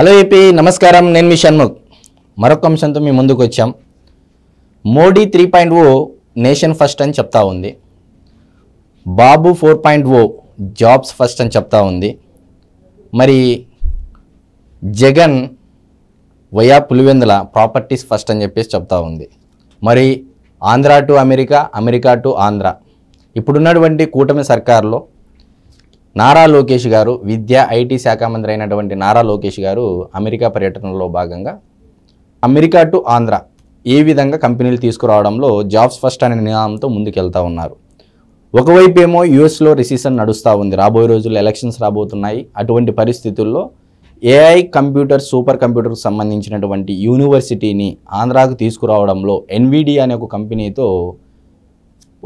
hello AP నమస్కారం నేను మీ షణ్ముఖ్ మరొక అంశంతో మీ ముందుకు వచ్చాం Modi three point O nation first అని చెప్తా ఉంది Babu four point O jobs first అని చెప్తా ఉంది మరి Jagan via Pulivendula properties first అని చెప్పేసి చెప్తా ఉంది మరి Andhra to America America to Andhra ఇప్పుడున్నటువంటి కూటమి సర్కారులో నారా లోకేష్ గారు విద్య ఐటీ శాఖ మంత్రి అయినటువంటి నారా లోకేష్ గారు అమెరికా పర్యటనలో భాగంగా అమెరికా టు ఆంధ్ర ఏ విధంగా కంపెనీలు తీసుకురావడంలో జాబ్స్ ఫస్ట్ అనే నినాదంతో ముందుకెళ్తా ఉన్నారు ఒకవైపు ఏమో యుఎస్లో రిసీషన్ నడుస్తూ ఉంది రాబోయే రోజుల్లో ఎలక్షన్స్ రాబోతున్నాయి అటువంటి పరిస్థితుల్లో ఏఐ కంప్యూటర్ సూపర్ కంప్యూటర్కు సంబంధించినటువంటి యూనివర్సిటీని ఆంధ్రాకు తీసుకురావడంలో ఎన్విడి అనే ఒక కంపెనీతో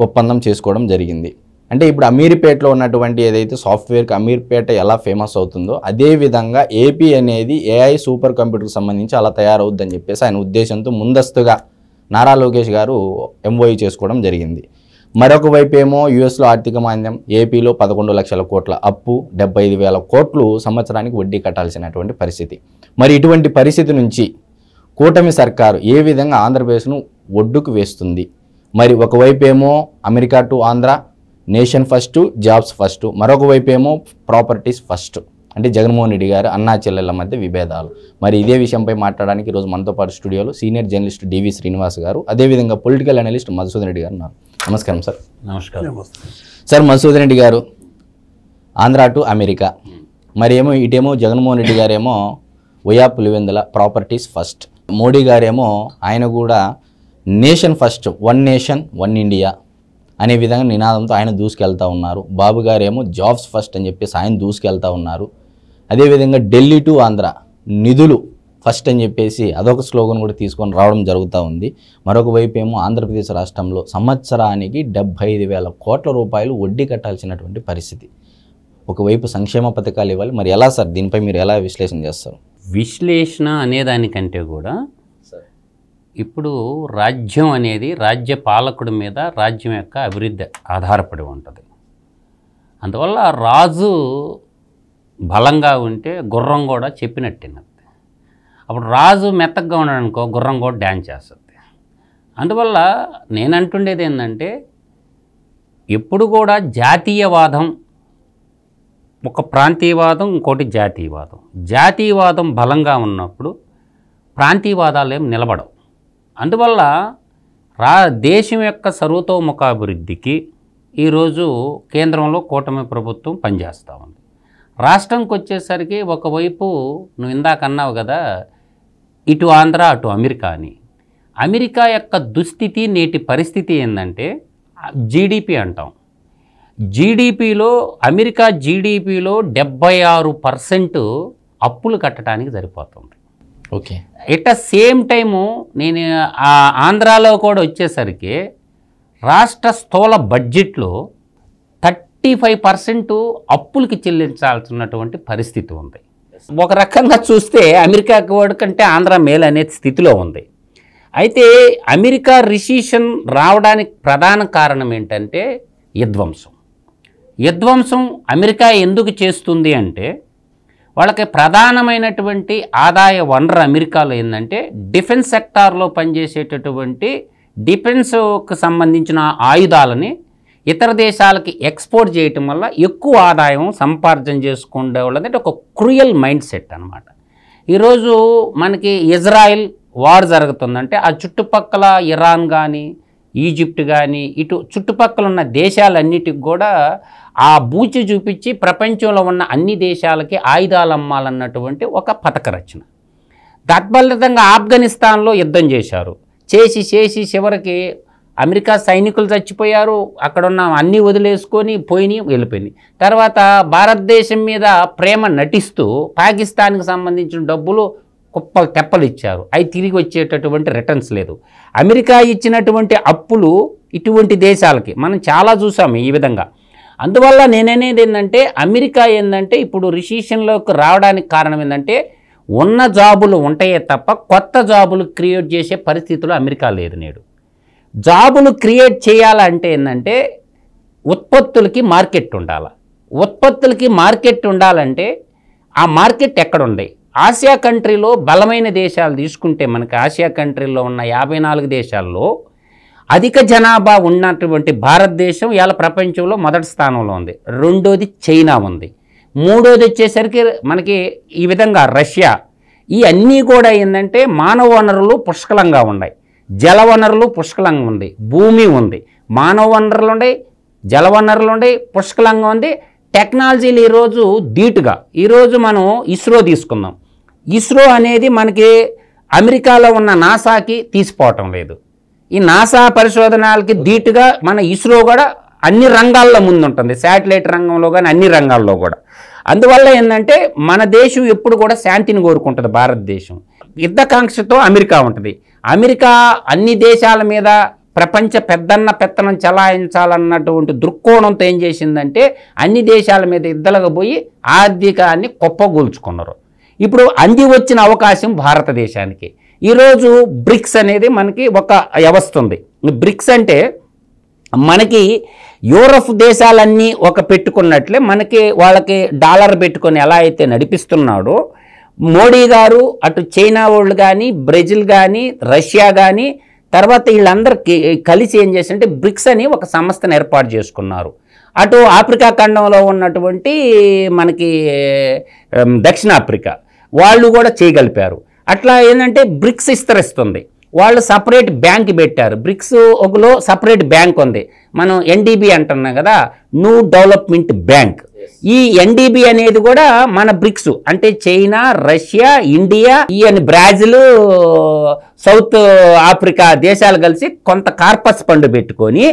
ఒప్పందం చేసుకోవడం జరిగింది అంటే ఇప్పుడు అమీర్పేటలో ఉన్నటువంటి ఏదైతే సాఫ్ట్వేర్కి అమీర్పేట ఎలా ఫేమస్ అవుతుందో అదేవిధంగా ఏపీ అనేది ఏఐ సూపర్ కంప్యూటర్కి సంబంధించి అలా తయారవుద్దని చెప్పేసి ఆయన ఉద్దేశంతో ముందస్తుగా నారా లోకేష్ గారు ఎంఓఈ చేసుకోవడం జరిగింది మరొక వైపు ఏమో యుఎస్లో ఆర్థిక మాంద్యం ఏపీలో పదకొండు లక్షల కోట్ల అప్పు డెబ్బై ఐదు వేల కోట్లు సంవత్సరానికి వడ్డీ కట్టాల్సినటువంటి పరిస్థితి మరి ఇటువంటి పరిస్థితి నుంచి కూటమి సర్కారు ఏ విధంగా ఆంధ్రప్రదేశ్ను ఒడ్డుకు వేస్తుంది మరి ఒకవైపు ఏమో America to Andhra nation first jobs first మరొక వైపు ఏమో ప్రాపర్టీస్ ఫస్ట్ అంటే జగన్మోహన్ రెడ్డి గారు అన్నా చెల్లెల మధ్య విభేదాలు మరి ఇదే విషయంపై మాట్లాడడానికి ఈరోజు మనతో పాటు స్టూడియోలో సీనియర్ జర్నలిస్ట్ డివి శ్రీనివాస్ గారు అదేవిధంగా పొలిటికల్ అనలిస్ట్ మధుసూదన్ రెడ్డి గారు ఉన్నారు నమస్కారం సార్ నమస్కారం సార్ మధుసూదన్ రెడ్డి గారు ఆంధ్ర టు అమెరికా మరి ఏమో ఇటేమో జగన్మోహన్ రెడ్డి గారేమో ఒయా పులివెందుల ప్రాపర్టీస్ ఫస్ట్ మోడీ గారేమో ఆయన కూడా nation first one nation one India అనే విధంగా నినాదంతో ఆయన దూసుకెళ్తా ఉన్నారు బాబు గారేమో జాబ్స్ ఫస్ట్ అని చెప్పేసి ఆయన దూసుకెళ్తా ఉన్నారు అదేవిధంగా ఢిల్లీ టు ఆంధ్ర నిధులు ఫస్ట్ అని చెప్పేసి అదొక స్లోగన్ కూడా తీసుకొని రావడం జరుగుతూ ఉంది మరొక వైపు ఏమో ఆంధ్రప్రదేశ్ రాష్ట్రంలో సంవత్సరానికి డెబ్బై ఐదు వేల కోట్ల రూపాయలు వడ్డీ కట్టాల్సినటువంటి పరిస్థితి ఒకవైపు సంక్షేమ పథకాలు ఇవ్వాలి మరి ఎలా సార్ దీనిపై మీరు ఎలా విశ్లేషణ చేస్తారు విశ్లేషణ అనేదానికంటే కూడా ఇప్పుడు రాజ్యం అనేది రాజ్య పాలకుడి మీద రాజ్యం యొక్క అభివృద్ధి ఆధారపడి ఉంటుంది అందువల్ల రాజు బలంగా ఉంటే గుర్రం కూడా చెప్పినట్టినది అప్పుడు రాజు మెత్తగా ఉన్నాడనుకో గుర్రం కూడా డ్యాన్స్ చేస్తుంది అందువల్ల నేనంటుండేది ఏంటంటే ఎప్పుడు కూడా జాతీయవాదం ఒక ప్రాంతీయవాదం ఇంకోటి జాతీయవాదం జాతీయవాదం బలంగా ఉన్నప్పుడు ప్రాంతీయవాదాలు ఏం నిలబడవు అందువల్ల రా దేశం యొక్క సర్వతోముఖాభివృద్ధికి ఈరోజు కేంద్రంలో కూటమి ప్రభుత్వం పనిచేస్తూ ఉంది రాష్ట్రంకి వచ్చేసరికి ఒకవైపు నువ్వు ఇందాక అన్నావు కదా ఇటు ఆంధ్ర అటు అమెరికా అని అమెరికా యొక్క దుస్థితి నేటి పరిస్థితి ఏంటంటే జీడిపి అంటాం జీడిపిలో అమెరికా జీడిపిలో డెబ్బై ఆరు పర్సెంట్ అప్పులు కట్టడానికి సరిపోతుంది ఓకే ద సేమ్ టైము నేను ఆ ఆంధ్రాలో కూడా వచ్చేసరికి రాష్ట్ర స్థూల బడ్జెట్లో థర్టీ ఫైవ్ పర్సెంట్ అప్పులకి చెల్లించాల్సినటువంటి పరిస్థితి ఉంది ఒక రకంగా చూస్తే అమెరికా కంటే ఆంధ్ర మేలు అనే స్థితిలో ఉంది అయితే అమెరికా రిసీషన్ రావడానికి ప్రధాన కారణం ఏంటంటే విధ్వంసం విధ్వంసం అమెరికా ఎందుకు చేస్తుంది అంటే వాళ్ళకి ప్రధానమైనటువంటి ఆదాయ వనరు అమెరికాలో ఏంటంటే డిఫెన్స్ సెక్టార్లో పనిచేసేటటువంటి డిఫెన్స్కు సంబంధించిన ఆయుధాలని ఇతర దేశాలకి ఎక్స్పోర్ట్ చేయటం వల్ల ఎక్కువ ఆదాయం సంపార్జన చేసుకుండే వాళ్ళంటే ఒక క్రూయల్ మైండ్ సెట్ అనమాట ఈరోజు మనకి ఇజ్రాయెల్ వార్ జరుగుతుందంటే ఆ చుట్టుపక్కల ఇరాన్ కానీ ఈజిప్ట్ కానీ ఇటు చుట్టుపక్కల ఉన్న దేశాలన్నిటికి కూడా ఆ బూచి చూపించి ప్రపంచంలో ఉన్న అన్ని దేశాలకి ఆయుధాలు అమ్మాలన్నటువంటి ఒక పథక రచన తత్ఫలితంగా ఆఫ్ఘనిస్తాన్లో యుద్ధం చేశారు చేసి చేసి చివరికి అమెరికా సైనికులు చచ్చిపోయారు అక్కడున్న అన్నీ వదిలేసుకొని పోయి వెళ్ళిపోయింది తర్వాత భారతదేశం మీద ప్రేమ నటిస్తూ పాకిస్తాన్కి సంబంధించిన డబ్బులు కుప్ప తెప్పలు ఇచ్చారు అవి తిరిగి వచ్చేటటువంటి రిటర్న్స్ లేదు అమెరికా ఇచ్చినటువంటి అప్పులు ఇటువంటి దేశాలకి మనం చాలా చూసాము ఈ విధంగా అందువల్ల నేననేది ఏంటంటే అమెరికా ఏంటంటే ఇప్పుడు రిసీషన్లోకి రావడానికి కారణం ఏంటంటే ఉన్న జాబులు ఉంటాయే తప్ప కొత్త జాబులు క్రియేట్ చేసే పరిస్థితులు అమెరికా లేదు నేడు జాబులు క్రియేట్ చేయాలంటే ఏంటంటే ఉత్పత్తులకి మార్కెట్ ఉండాలి ఉత్పత్తులకి మార్కెట్ ఉండాలంటే ఆ మార్కెట్ ఎక్కడ ఉంది ఆసియా కంట్రీలో బలమైన దేశాలు తీసుకుంటే మనకి ఆసియా కంట్రీలో ఉన్న యాభై నాలుగు దేశాల్లో అధిక జనాభా ఉన్నటువంటి భారతదేశం ఇవాళ ప్రపంచంలో మొదటి స్థానంలో ఉంది రెండోది చైనా ఉంది మూడోది వచ్చేసరికి మనకి ఈ విధంగా రష్యా ఈ అన్నీ కూడా ఏంటంటే మానవ వనరులు పుష్కలంగా ఉన్నాయి జల వనరులు పుష్కలంగా ఉంది భూమి ఉంది మానవ వనరులు ఉన్నాయి జల వనరులు ఉండే పుష్కలంగా ఉంది టెక్నాలజీలు ఈరోజు ధీటుగా ఈరోజు మనం ఇస్రో తీసుకుందాం ఇస్రో అనేది మనకి అమెరికాలో ఉన్న నాసాకి తీసిపోవటం లేదు ఈ నాసా పరిశోధనలకి ధీటుగా మన ఇస్రో కూడా అన్ని రంగాల్లో ముందుంటుంది శాటిలైట్ రంగంలో కానీ అన్ని రంగాల్లో కూడా అందువల్ల ఏంటంటే మన దేశం ఎప్పుడు కూడా శాంతిని కోరుకుంటుంది భారతదేశం యుద్ధకాంక్షతో అమెరికా ఉంటుంది అమెరికా అన్ని దేశాల మీద ప్రపంచ పెద్దన్న పెత్తనం చలాయించాలన్నటువంటి దృక్కోణంతో ఏం చేసిందంటే అన్ని దేశాల మీద ఇద్దలకు పోయి ఆర్థికాన్ని కొప్పగోల్చుకున్నారు ఇప్పుడు అంది వచ్చిన అవకాశం భారతదేశానికి ఈరోజు బ్రిక్స్ అనేది మనకి ఒక వ్యవస్థ ఉంది బ్రిక్స్ అంటే మనకి యూరప్ దేశాలన్నీ ఒక పెట్టుకున్నట్లే మనకి వాళ్ళకి డాలర్ పెట్టుకొని ఎలా అయితే నడిపిస్తున్నాడో మోడీ గారు అటు చైనా వాళ్ళు కానీ బ్రెజిల్ కానీ రష్యా కానీ తర్వాత వీళ్ళందరికీ కలిసి ఏం చేసింటే బ్రిక్స్ అని ఒక సంస్థను ఏర్పాటు చేసుకున్నారు అటు ఆఫ్రికా ఖండంలో ఉన్నటువంటి మనకి దక్షిణాఫ్రికా వాళ్ళు కూడా చేయగలిపారు అట్లా ఏంటంటే బ్రిక్స్ ఇస్తరిస్తుంది వాళ్ళు సపరేట్ బ్యాంక్ పెట్టారు బ్రిక్స్ ఒకలో సపరేట్ బ్యాంక్ ఉంది మనం ఎన్డీబీ అంటున్నాం కదా న్యూ డెవలప్మెంట్ బ్యాంక్ ఈ ఎన్డీబీ అనేది కూడా మన బ్రిక్స్ అంటే చైనా రష్యా ఇండియా ఈయన బ్రాజిల్ సౌత్ ఆఫ్రికా దేశాలు కలిసి కొంత కార్పస్ ఫండ్ పెట్టుకొని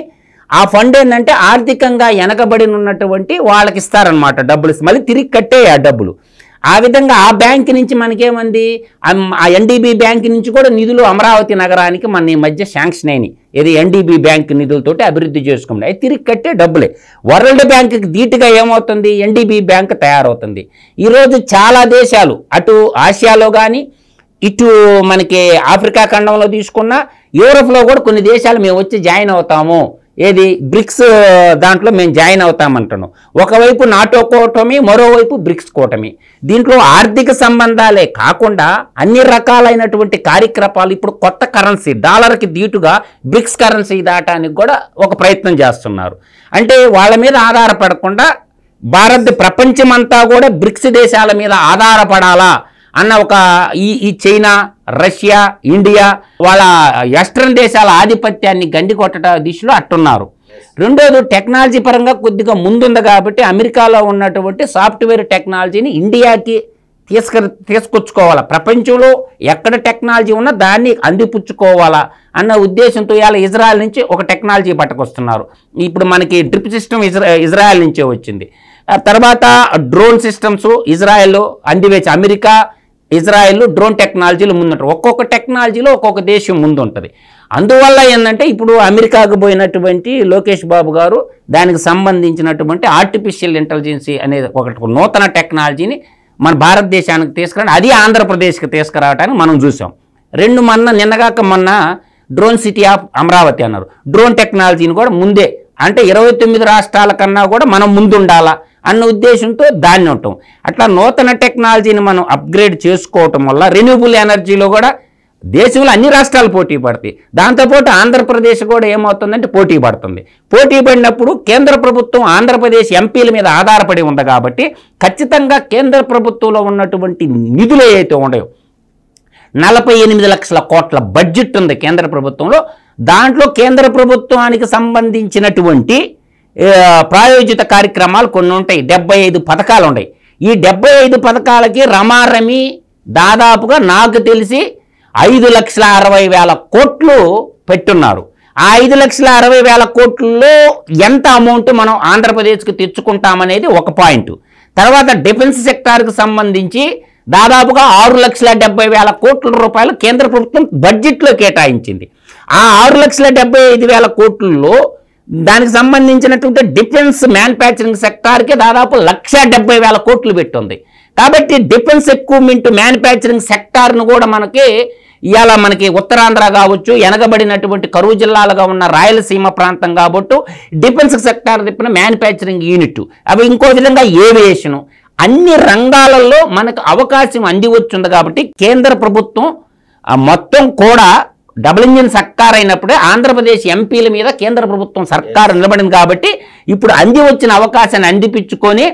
ఆ ఫండ్ ఏంటంటే ఆర్థికంగా వెనకబడి ఉన్నటువంటి వాళ్ళకి ఇస్తారనమాట డబ్బులు మళ్ళీ తిరిగి కట్టే ఆ డబ్బులు ఆ విధంగా ఆ బ్యాంక్ నుంచి మనకేమంది ఆ ఎన్డీబీ బ్యాంక్ నుంచి కూడా నిధులు అమరావతి నగరానికి మన ఈ మధ్య శాంక్షన్ అయినాయి ఏది ఎన్డీబీ బ్యాంక్ నిధులతోటి అభివృద్ధి చేసుకున్నాయి అది తిరిగి కట్టే డబ్బులే వరల్డ్ బ్యాంకుకి ధీటుగా ఏమవుతుంది ఎన్డీబీ బ్యాంక్ తయారవుతుంది ఈరోజు చాలా దేశాలు అటు ఆసియాలో కానీ ఇటు మనకి ఆఫ్రికా ఖండంలో తీసుకున్న యూరోప్లో కూడా కొన్ని దేశాలు మేము వచ్చి జాయిన్ అవుతాము ఏది బ్రిక్స్ దాంట్లో మేము జాయిన్ అవుతామంటాను ఒకవైపు నాటో కూటమి మరోవైపు బ్రిక్స్ కూటమి దీంట్లో ఆర్థిక సంబంధాలే కాకుండా అన్ని రకాలైనటువంటి కార్యక్రమాలు ఇప్పుడు కొత్త కరెన్సీ డాలర్కి దీటుగా బ్రిక్స్ కరెన్సీ దాటానికి కూడా ఒక ప్రయత్నం చేస్తున్నారు అంటే వాళ్ళ మీద ఆధారపడకుండా భారత్ ప్రపంచమంతా కూడా బ్రిక్స్ దేశాల మీద ఆధారపడాలా అన్న ఒక ఈ ఈ చైనా రష్యా ఇండియా వాళ్ళ వెస్ట్రన్ దేశాల ఆధిపత్యాన్ని గండి కొట్టడం దిశలో అట్టున్నారు రెండోది టెక్నాలజీ పరంగా కొద్దిగా ముందుంది కాబట్టి అమెరికాలో ఉన్నటువంటి సాఫ్ట్వేర్ టెక్నాలజీని ఇండియాకి తీసుక తీసుకొచ్చుకోవాలా ప్రపంచంలో ఎక్కడ టెక్నాలజీ ఉన్నా దాన్ని అందిపుచ్చుకోవాలా అన్న ఉద్దేశంతో ఇవాళ ఇజ్రాయెల్ నుంచి ఒక టెక్నాలజీ పట్టుకొస్తున్నారు ఇప్పుడు మనకి డ్రిప్ సిస్టమ్ ఇజ్రా ఇజ్రాయెల్ నుంచే వచ్చింది తర్వాత డ్రోన్ సిస్టమ్స్ ఇజ్రాయెల్ అందివేచి అమెరికా ఇజ్రాయెల్ డ్రోన్ టెక్నాలజీలో ముందుంటారు ఒక్కొక్క టెక్నాలజీలో ఒక్కొక్క దేశం ముందు ఉంటుంది అందువల్ల ఏంటంటే ఇప్పుడు అమెరికాకు పోయినటువంటి లోకేష్ బాబు గారు దానికి సంబంధించినటువంటి ఆర్టిఫిషియల్ ఇంటెలిజెన్సీ అనేది ఒకటి నూతన టెక్నాలజీని మన భారతదేశానికి తీసుకురావడం అది ఆంధ్రప్రదేశ్కి తీసుకురావడానికి మనం చూసాం రెండు మొన్న నిన్నగాక మొన్న డ్రోన్ సిటీ ఆఫ్ అమరావతి అన్నారు డ్రోన్ టెక్నాలజీని కూడా ముందే అంటే ఇరవై తొమ్మిది రాష్ట్రాల కన్నా కూడా మనం ముందుండాలా అన్న ఉద్దేశంతో దాన్ని ఉంటాం అట్లా నూతన టెక్నాలజీని మనం అప్గ్రేడ్ చేసుకోవటం వల్ల రెన్యూబుల్ ఎనర్జీలో కూడా దేశంలో అన్ని రాష్ట్రాలు పోటీ పడతాయి దాంతోపాటు ఆంధ్రప్రదేశ్ కూడా ఏమవుతుందంటే పోటీ పడుతుంది పోటీ పడినప్పుడు కేంద్ర ప్రభుత్వం ఆంధ్రప్రదేశ్ ఎంపీల మీద ఆధారపడి ఉంది కాబట్టి ఖచ్చితంగా కేంద్ర ప్రభుత్వంలో ఉన్నటువంటి నిధులు ఏవైతే ఉండవు నలభై ఎనిమిది లక్షల కోట్ల బడ్జెట్ ఉంది కేంద్ర ప్రభుత్వంలో దాంట్లో కేంద్ర ప్రభుత్వానికి సంబంధించినటువంటి ప్రాయోజిత కార్యక్రమాలు కొన్ని ఉంటాయి డెబ్బై ఐదు పథకాలు ఉన్నాయి ఈ డెబ్బై ఐదు పథకాలకి రమారమి దాదాపుగా నాకు తెలిసి ఐదు లక్షల అరవై వేల కోట్లు పెట్టున్నారు ఆ ఐదు లక్షల అరవై వేల కోట్లలో ఎంత అమౌంట్ మనం ఆంధ్రప్రదేశ్కి తెచ్చుకుంటామనేది ఒక పాయింట్ తర్వాత డిఫెన్స్ సెక్టార్కి సంబంధించి దాదాపుగా ఆరు లక్షల డెబ్బై వేల కోట్ల రూపాయలు కేంద్ర ప్రభుత్వం బడ్జెట్లో కేటాయించింది ఆ ఆరు లక్షల డెబ్బై ఐదు వేల కోట్లలో దానికి సంబంధించినటువంటి డిఫెన్స్ మ్యానుఫ్యాక్చరింగ్ సెక్టార్కి దాదాపు లక్ష డెబ్బై వేల కోట్లు పెట్టుంది కాబట్టి డిఫెన్స్ ఎక్విప్మెంట్ మ్యానుఫ్యాక్చరింగ్ సెక్టార్ను కూడా మనకి ఇవాళ మనకి ఉత్తరాంధ్ర కావచ్చు వెనకబడినటువంటి కరువు జిల్లాలుగా ఉన్న రాయలసీమ ప్రాంతం కాబట్టి డిఫెన్స్ సెక్టార్ తిప్పిన మ్యానుఫ్యాక్చరింగ్ యూనిట్ అవి ఇంకో విధంగా ఏవియేషను అన్ని రంగాలలో మనకు అవకాశం అంది వచ్చింది కాబట్టి కేంద్ర ప్రభుత్వం మొత్తం కూడా డబుల్ ఇంజిన్ సర్కార్ అయినప్పుడే ఆంధ్రప్రదేశ్ ఎంపీల మీద కేంద్ర ప్రభుత్వం సర్కారు నిలబడింది కాబట్టి ఇప్పుడు అంది వచ్చిన అవకాశాన్ని అందిపించుకొని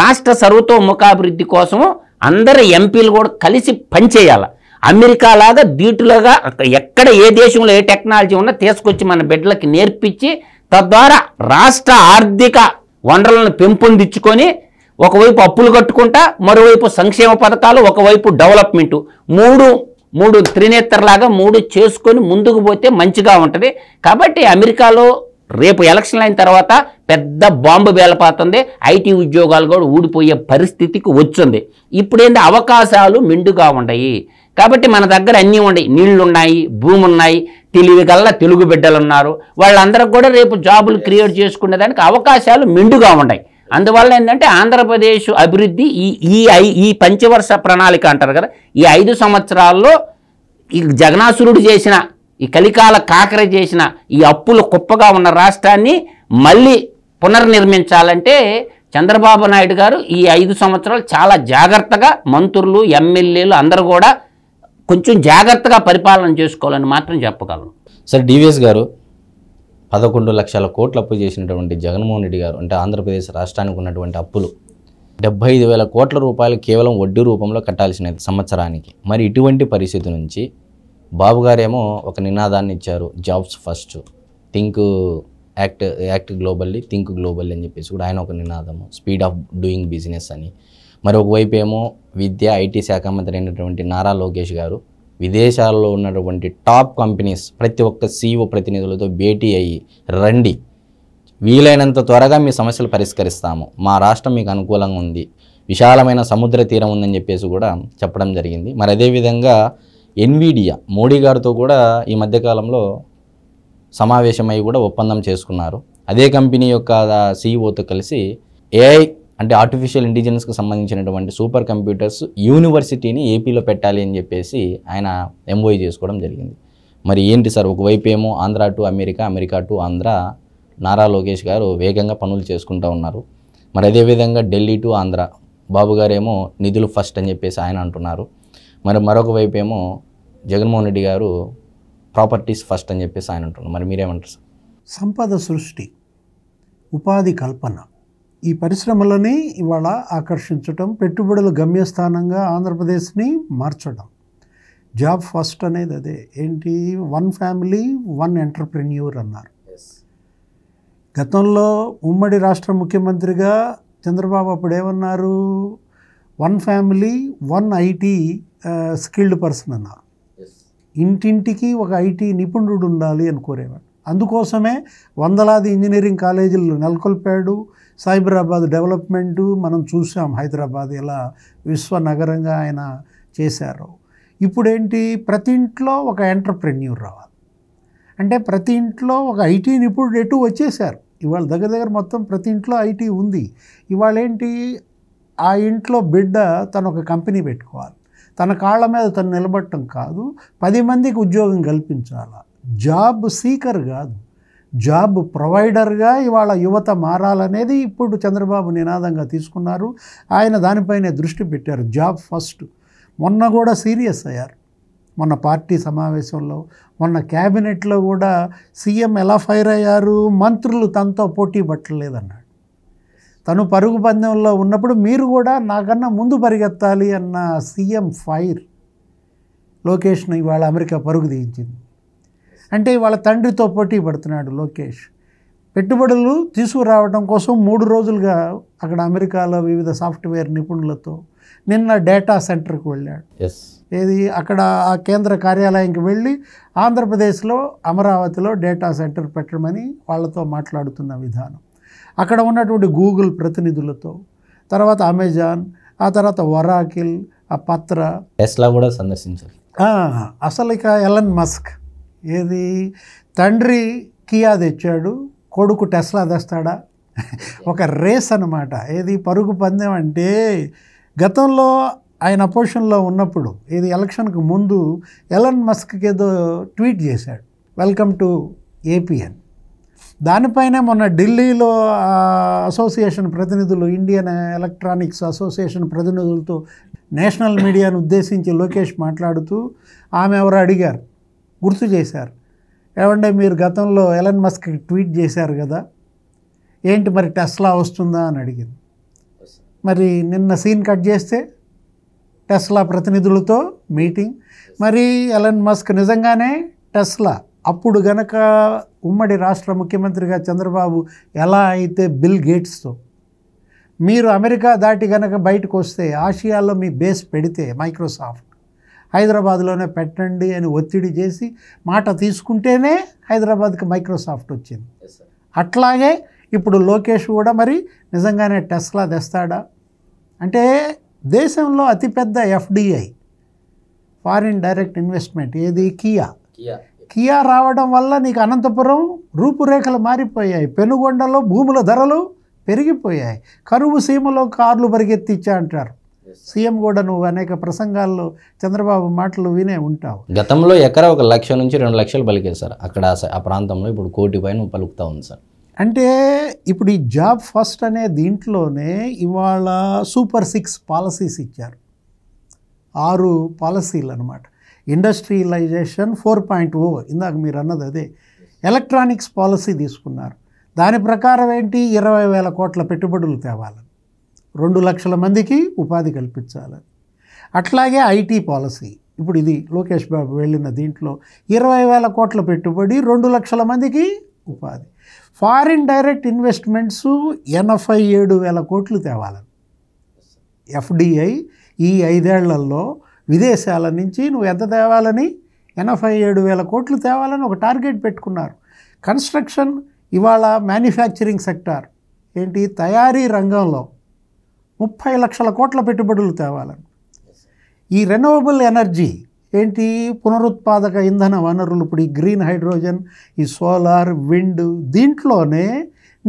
రాష్ట్ర సర్వతోముఖాభివృద్ధి కోసం అందరు ఎంపీలు కూడా కలిసి పనిచేయాలి అమెరికా లాగా దీటులాగా ఎక్కడ ఏ దేశంలో ఏ టెక్నాలజీ ఉన్నా తీసుకొచ్చి మన బిడ్డలకి నేర్పించి తద్వారా రాష్ట్ర ఆర్థిక వనరులను పెంపొందించుకొని ఒకవైపు అప్పులు కట్టుకుంటా మరోవైపు సంక్షేమ పథకాలు ఒకవైపు డెవలప్మెంటు మూడు మూడు త్రినేత్రలాగా మూడు చేసుకొని ముందుకు పోతే మంచిగా ఉంటుంది కాబట్టి అమెరికాలో రేపు ఎలక్షన్ అయిన తర్వాత పెద్ద బాంబు వేలపాతుంది ఐటీ ఉద్యోగాలు కూడా ఊడిపోయే పరిస్థితికి వచ్చింది ఇప్పుడేంటి అవకాశాలు మెండుగా ఉన్నాయి కాబట్టి మన దగ్గర అన్నీ ఉన్నాయి నీళ్లున్నాయి భూమి ఉన్నాయి తెలివిగల్ల తెలుగు బిడ్డలు ఉన్నారు వాళ్ళందరూ కూడా రేపు జాబులు క్రియేట్ చేసుకునేదానికి అవకాశాలు మెండుగా ఉన్నాయి అందువల్ల ఏంటంటే ఆంధ్రప్రదేశ్ అభివృద్ధి ఈ ఈ ఈ పంచవర్ష ప్రణాళిక అంటారు కదా ఈ ఐదు సంవత్సరాల్లో ఈ జగనాసురుడు చేసిన ఈ కలికాల కాకర చేసిన ఈ అప్పులు కుప్పగా ఉన్న రాష్ట్రాన్ని మళ్ళీ పునర్నిర్మించాలంటే చంద్రబాబు నాయుడు గారు ఈ ఐదు సంవత్సరాలు చాలా జాగ్రత్తగా మంత్రులు ఎమ్మెల్యేలు అందరూ కూడా కొంచెం జాగ్రత్తగా పరిపాలన చేసుకోవాలని మాత్రం చెప్పగలను సరే డివిఎస్ గారు పదకొండు లక్షల కోట్లు అప్పు చేసినటువంటి జగన్మోహన్ రెడ్డి గారు అంటే ఆంధ్రప్రదేశ్ రాష్ట్రానికి ఉన్నటువంటి అప్పులు డెబ్బై ఐదు వేల కోట్ల రూపాయలు కేవలం వడ్డీ రూపంలో కట్టాల్సినది సంవత్సరానికి మరి ఇటువంటి పరిస్థితి నుంచి బాబు గారేమో ఒక నినాదాన్ని ఇచ్చారు jobs first think act act globally think global అని చెప్పేసి కూడా ఆయన ఒక నినాదము స్పీడ్ ఆఫ్ డూయింగ్ బిజినెస్ అని మరి ఒకవైపు ఏమో విద్య ఐటీ శాఖ మంత్రి అయినటువంటి నారా లోకేష్ గారు విదేశాల్లో ఉన్నటువంటి టాప్ కంపెనీస్ ప్రతి ఒక్క సీఈఓ e ప్రతినిధులతో భేటీ అయ్యి రండి వీలైనంత త్వరగా మీ సమస్యలు పరిష్కరిస్తాము మా రాష్ట్రం మీకు అనుకూలంగా ఉంది విశాలమైన సముద్ర తీరం ఉందని చెప్పేసి కూడా చెప్పడం జరిగింది మరి అదేవిధంగా ఎన్విడియా మోడీ గారితో కూడా ఈ మధ్యకాలంలో సమావేశమై కూడా ఒప్పందం చేసుకున్నారు అదే కంపెనీ యొక్క సీఈఓతో e కలిసి ఏఐ అంటే ఆర్టిఫిషియల్ ఇంటెలిజెన్స్కి సంబంధించినటువంటి సూపర్ కంప్యూటర్స్ యూనివర్సిటీని ఏపీలో పెట్టాలి అని చెప్పేసి ఆయన ఎంఓఈ e చేసుకోవడం జరిగింది మరి ఏంటి సార్ ఒకవైపు ఏమో Andhra to America America to Andhra Nara Lokesh గారు వేగంగా పనులు చేసుకుంటూ ఉన్నారు మరి అదేవిధంగా ఢిల్లీ టు ఆంధ్ర బాబు గారేమో నిధులు ఫస్ట్ అని చెప్పేసి ఆయన అంటున్నారు మరి మరొక వైపు ఏమో జగన్మోహన్ రెడ్డి గారు ప్రాపర్టీస్ ఫస్ట్ అని చెప్పేసి ఆయన అంటున్నారు మరి మీరేమంటారు సార్ సంపద సృష్టి ఉపాధి కల్పన ఈ పరిశ్రమలని ఇవాళ ఆకర్షించటం పెట్టుబడుల గమ్యస్థానంగా ఆంధ్రప్రదేశ్ని మార్చడం జాబ్ ఫస్ట్ అనేది అదే ఏంటి వన్ ఫ్యామిలీ వన్ ఎంటర్ప్రెన్యూర్ అన్నారు గతంలో ఉమ్మడి రాష్ట్ర ముఖ్యమంత్రిగా చంద్రబాబు అప్పుడు ఏమన్నారు one family one IT skilled person అన్నారు ఇంటింటికి ఒక ఐటీ నిపుణుడు ఉండాలి అని కోరేవాడు అందుకోసమే వందలాది ఇంజనీరింగ్ కాలేజీలు నెలకొల్పాడు సైబరాబాద్ డెవలప్మెంటు మనం చూసాం హైదరాబాద్ ఎలా విశ్వనగరంగా ఆయన చేశారు ఇప్పుడేంటి ప్రతి ఇంట్లో ఒక ఎంటర్ప్రెన్యూర్ రావాలి అంటే ప్రతి ఇంట్లో ఒక ఐటీ నిపుణుడు ఎటు వచ్చేసారు ఇవాళ దగ్గర దగ్గర మొత్తం ప్రతి ఇంట్లో ఐటీ ఉంది ఇవాళ ఏంటి ఆ ఇంట్లో బిడ్డ తను ఒక కంపెనీ పెట్టుకోవాలి తన కాళ్ళ మీద తను నిలబడటం కాదు పది మందికి ఉద్యోగం కల్పించాలి జాబ్ సీకర్ కాదు జాబ్ ప్రొవైడర్గా ఇవాళ యువత మారాలనేది ఇప్పుడు చంద్రబాబు నినాదంగా తీసుకున్నారు ఆయన దానిపైనే దృష్టి పెట్టారు జాబ్ ఫస్ట్ మొన్న కూడా సీరియస్ అయ్యారు మొన్న పార్టీ సమావేశంలో మొన్న క్యాబినెట్లో కూడా సీఎం ఎలా ఫైర్ అయ్యారు మంత్రులు తనతో పోటీ పట్టలేదన్నాడు తను పరుగు పందెంలో ఉన్నప్పుడు మీరు కూడా నాకన్నా ముందు పరిగెత్తాలి అన్న సీఎం ఫైర్ లోకేష్ను ఇవాళ అమెరికా పరుగు తీయించింది అంటే వాళ్ళ తండ్రితో పోటీ పడుతున్నాడు లోకేష్ పెట్టుబడులు తీసుకురావడం కోసం మూడు రోజులుగా అక్కడ అమెరికాలో వివిధ సాఫ్ట్వేర్ నిపుణులతో నిన్న డేటా సెంటర్కి వెళ్ళాడు ఏది అక్కడ ఆ కేంద్ర కార్యాలయంకి వెళ్ళి ఆంధ్రప్రదేశ్లో అమరావతిలో డేటా సెంటర్ పెట్టడమని వాళ్ళతో మాట్లాడుతున్న విధానం అక్కడ ఉన్నటువంటి గూగుల్ ప్రతినిధులతో తర్వాత అమెజాన్ ఆ తర్వాత వరాకిల్ ఆ పత్ర టెస్లా కూడా సందర్శించారు అసలు ఇక ఎలన్ మస్క్ ఏది తండ్రి కియా తెచ్చాడు కొడుకు టెస్లా తెస్తాడా ఒక రేస్ అనమాట ఏది పరుగు పందెం అంటే గతంలో ఆయన అపోజిషన్లో ఉన్నప్పుడు ఇది ఎలక్షన్కు ముందు ఎలన్ మస్క్కి ఏదో ట్వీట్ చేశాడు వెల్కమ్ టు ఏపీఎన్ దానిపైనే మొన్న ఢిల్లీలో అసోసియేషన్ ప్రతినిధులు ఇండియన్ ఎలక్ట్రానిక్స్ అసోసియేషన్ ప్రతినిధులతో నేషనల్ మీడియాను ఉద్దేశించి లోకేష్ మాట్లాడుతూ ఆమె ఎవరు అడిగారు గుర్తు చేశారు ఏమంటే మీరు గతంలో ఎలన్ మస్క్ ట్వీట్ చేశారు కదా ఏంటి మరి టెస్లా వస్తుందా అని అడిగింది మరి నిన్న సీన్ కట్ చేస్తే టెస్లా ప్రతినిధులతో మీటింగ్ మరి ఎలన్ మస్క్ నిజంగానే టెస్లా అప్పుడు గనక ఉమ్మడి రాష్ట్ర ముఖ్యమంత్రిగా చంద్రబాబు ఎలా అయితే బిల్ గేట్స్తో మీరు అమెరికా దాటి గనక బయటకు వస్తే ఆసియాలో మీ బేస్ పెడితే మైక్రోసాఫ్ట్ హైదరాబాద్లోనే పెట్టండి అని ఒత్తిడి చేసి మాట తీసుకుంటేనే హైదరాబాద్కి మైక్రోసాఫ్ట్ వచ్చింది అట్లాగే ఇప్పుడు లోకేష్ కూడా మరి నిజంగానే టెస్లా తెస్తాడా అంటే దేశంలో అతిపెద్ద ఎఫ్డిఐ ఫారిన్ డైరెక్ట్ ఇన్వెస్ట్మెంట్ ఏది కియా కియా రావడం వల్ల నీకు అనంతపురం రూపురేఖలు మారిపోయాయి పెనుగొండలో భూముల ధరలు పెరిగిపోయాయి కరువు సీమలో కార్లు పరిగెత్తిచ్చా అంటారు సీఎం కూడా నువ్వు అనేక ప్రసంగాల్లో చంద్రబాబు మాటలు వినే ఉంటావు గతంలో ఎక్కడ ఒక లక్ష నుంచి రెండు లక్షలు పలికారు సార్ అక్కడ ఆ ప్రాంతంలో ఇప్పుడు కోటి పైన పలుకుతా ఉంది సార్ అంటే ఇప్పుడు ఈ జాబ్ ఫస్ట్ అనే దీంట్లోనే ఇవాళ సూపర్ సిక్స్ పాలసీస్ ఇచ్చారు ఆరు పాలసీలు అనమాట ఇండస్ట్రియలైజేషన్ ఫోర్ పాయింట్ ఓ ఇందాక మీరు అన్నది అదే ఎలక్ట్రానిక్స్ పాలసీ తీసుకున్నారు దాని ప్రకారం ఏంటి ఇరవై వేల కోట్ల పెట్టుబడులు తేవాలి రెండు లక్షల మందికి ఉపాధి కల్పించాలి అట్లాగే ఐటీ పాలసీ ఇప్పుడు ఇది లోకేష్ బాబు వెళ్ళిన దీంట్లో ఇరవై వేల కోట్ల పెట్టుబడి రెండు లక్షల మందికి ఉపాధి ఫారిన్ డైరెక్ట్ ఇన్వెస్ట్మెంట్స్ ఎనభై ఏడు వేల కోట్లు తేవాలని ఎఫ్డిఐ ఈ ఐదేళ్లలో విదేశాల నుంచి నువ్వు ఎంత తేవాలని ఎనభై ఏడు వేల కోట్లు తేవాలని ఒక టార్గెట్ పెట్టుకున్నారు కన్స్ట్రక్షన్ ఇవాళ మ్యానుఫ్యాక్చరింగ్ సెక్టార్ ఏంటి తయారీ రంగంలో ముప్పై లక్షల కోట్ల పెట్టుబడులు తేవాలని ఈ రెన్యూవబుల్ ఎనర్జీ ఏంటి పునరుత్పాదక ఇంధన వనరులు ఇప్పుడు ఈ గ్రీన్ హైడ్రోజన్ ఈ సోలార్ విండ్ దీంట్లోనే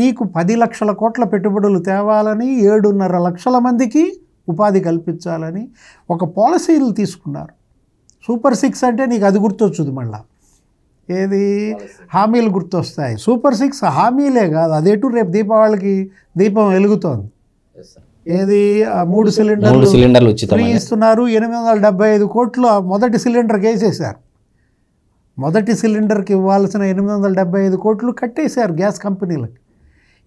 నీకు పది లక్షల కోట్ల పెట్టుబడులు తేవాలని ఏడున్నర లక్షల మందికి ఉపాధి కల్పించాలని ఒక పాలసీలు తీసుకున్నారు సూపర్ సిక్స్ అంటే నీకు అది గుర్తొచ్చుది మళ్ళా ఏది హామీలు గుర్తొస్తాయి సూపర్ సిక్స్ హామీలే కాదు అదేటు రేపు దీపావళికి దీపం వెలుగుతోంది ఏది మూడు సిలిండర్లు సిలిండర్లు ఫ్రీ ఇస్తున్నారు ఎనిమిది వందల డెబ్బై ఐదు కోట్లు మొదటి సిలిండర్కి వేసేసారు మొదటి సిలిండర్కి ఇవ్వాల్సిన ఎనిమిది వందల డెబ్బై ఐదు కోట్లు కట్టేశారు గ్యాస్ కంపెనీలకు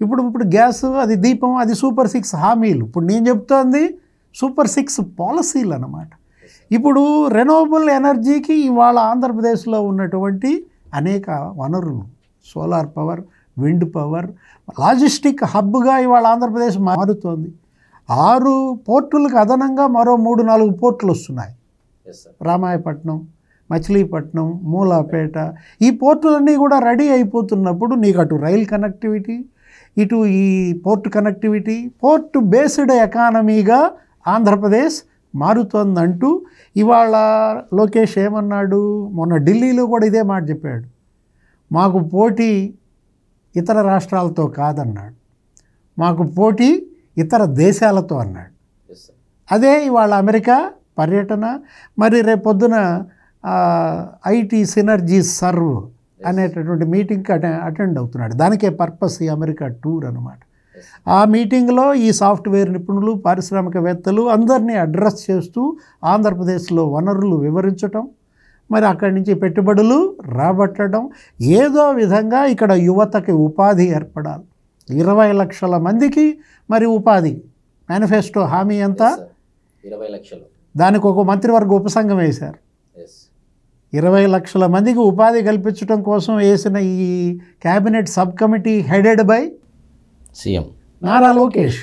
ఇప్పుడు ఇప్పుడు గ్యాస్ అది దీపం అది సూపర్ సిక్స్ హామీలు ఇప్పుడు నేను చెప్తోంది సూపర్ సిక్స్ పాలసీలు అన్నమాట ఇప్పుడు రెనోబుల్ ఎనర్జీకి ఇవాళ ఆంధ్రప్రదేశ్లో ఉన్నటువంటి అనేక వనరులు solar power wind power logistic హబ్గా ఇవాళ ఆంధ్రప్రదేశ్ మారుతోంది ఆరు పోర్టులకు అదనంగా మరో మూడు నాలుగు పోర్టులు వస్తున్నాయి రామాయపట్నం మచిలీపట్నం మూలాపేట ఈ పోర్టులన్నీ కూడా రెడీ అయిపోతున్నప్పుడు నీకు అటు రైల్ కనెక్టివిటీ ఇటు ఈ పోర్ట్ కనెక్టివిటీ పోర్ట్ బేస్డ్ ఎకానమీగా ఆంధ్రప్రదేశ్ మారుతోందంటూ ఇవాళ లోకేష్ ఏమన్నాడు మొన్న ఢిల్లీలో కూడా ఇదే మాట చెప్పాడు మాకు పోటీ ఇతర రాష్ట్రాలతో కాదన్నాడు మాకు పోటీ ఇతర దేశాలతో అన్నాడు అదే ఇవాళ అమెరికా పర్యటన మరి రేపొద్దున ఐటీ సినర్జీ సర్వ్ అనేటటువంటి మీటింగ్కి అటెండ్ అవుతున్నాడు దానికే పర్పస్ ఈ అమెరికా టూర్ అనమాట ఆ మీటింగ్లో ఈ సాఫ్ట్వేర్ నిపుణులు పారిశ్రామికవేత్తలు అందరినీ అడ్రస్ చేస్తూ ఆంధ్రప్రదేశ్లో వనరులు వివరించటం మరి అక్కడి నుంచి పెట్టుబడులు రాబట్టడం ఏదో విధంగా ఇక్కడ యువతకి ఉపాధి ఏర్పడాలి ఇరవై లక్షల మందికి మరి ఉపాధి మేనిఫెస్టో హామీ ఎంత ఇరవై లక్షలు దానికి ఒక మంత్రివర్గ ఉపసంఘం వేశారు ఇరవై లక్షల మందికి ఉపాధి కల్పించడం కోసం వేసిన ఈ cabinet sub committee headed by CM Nara Lokesh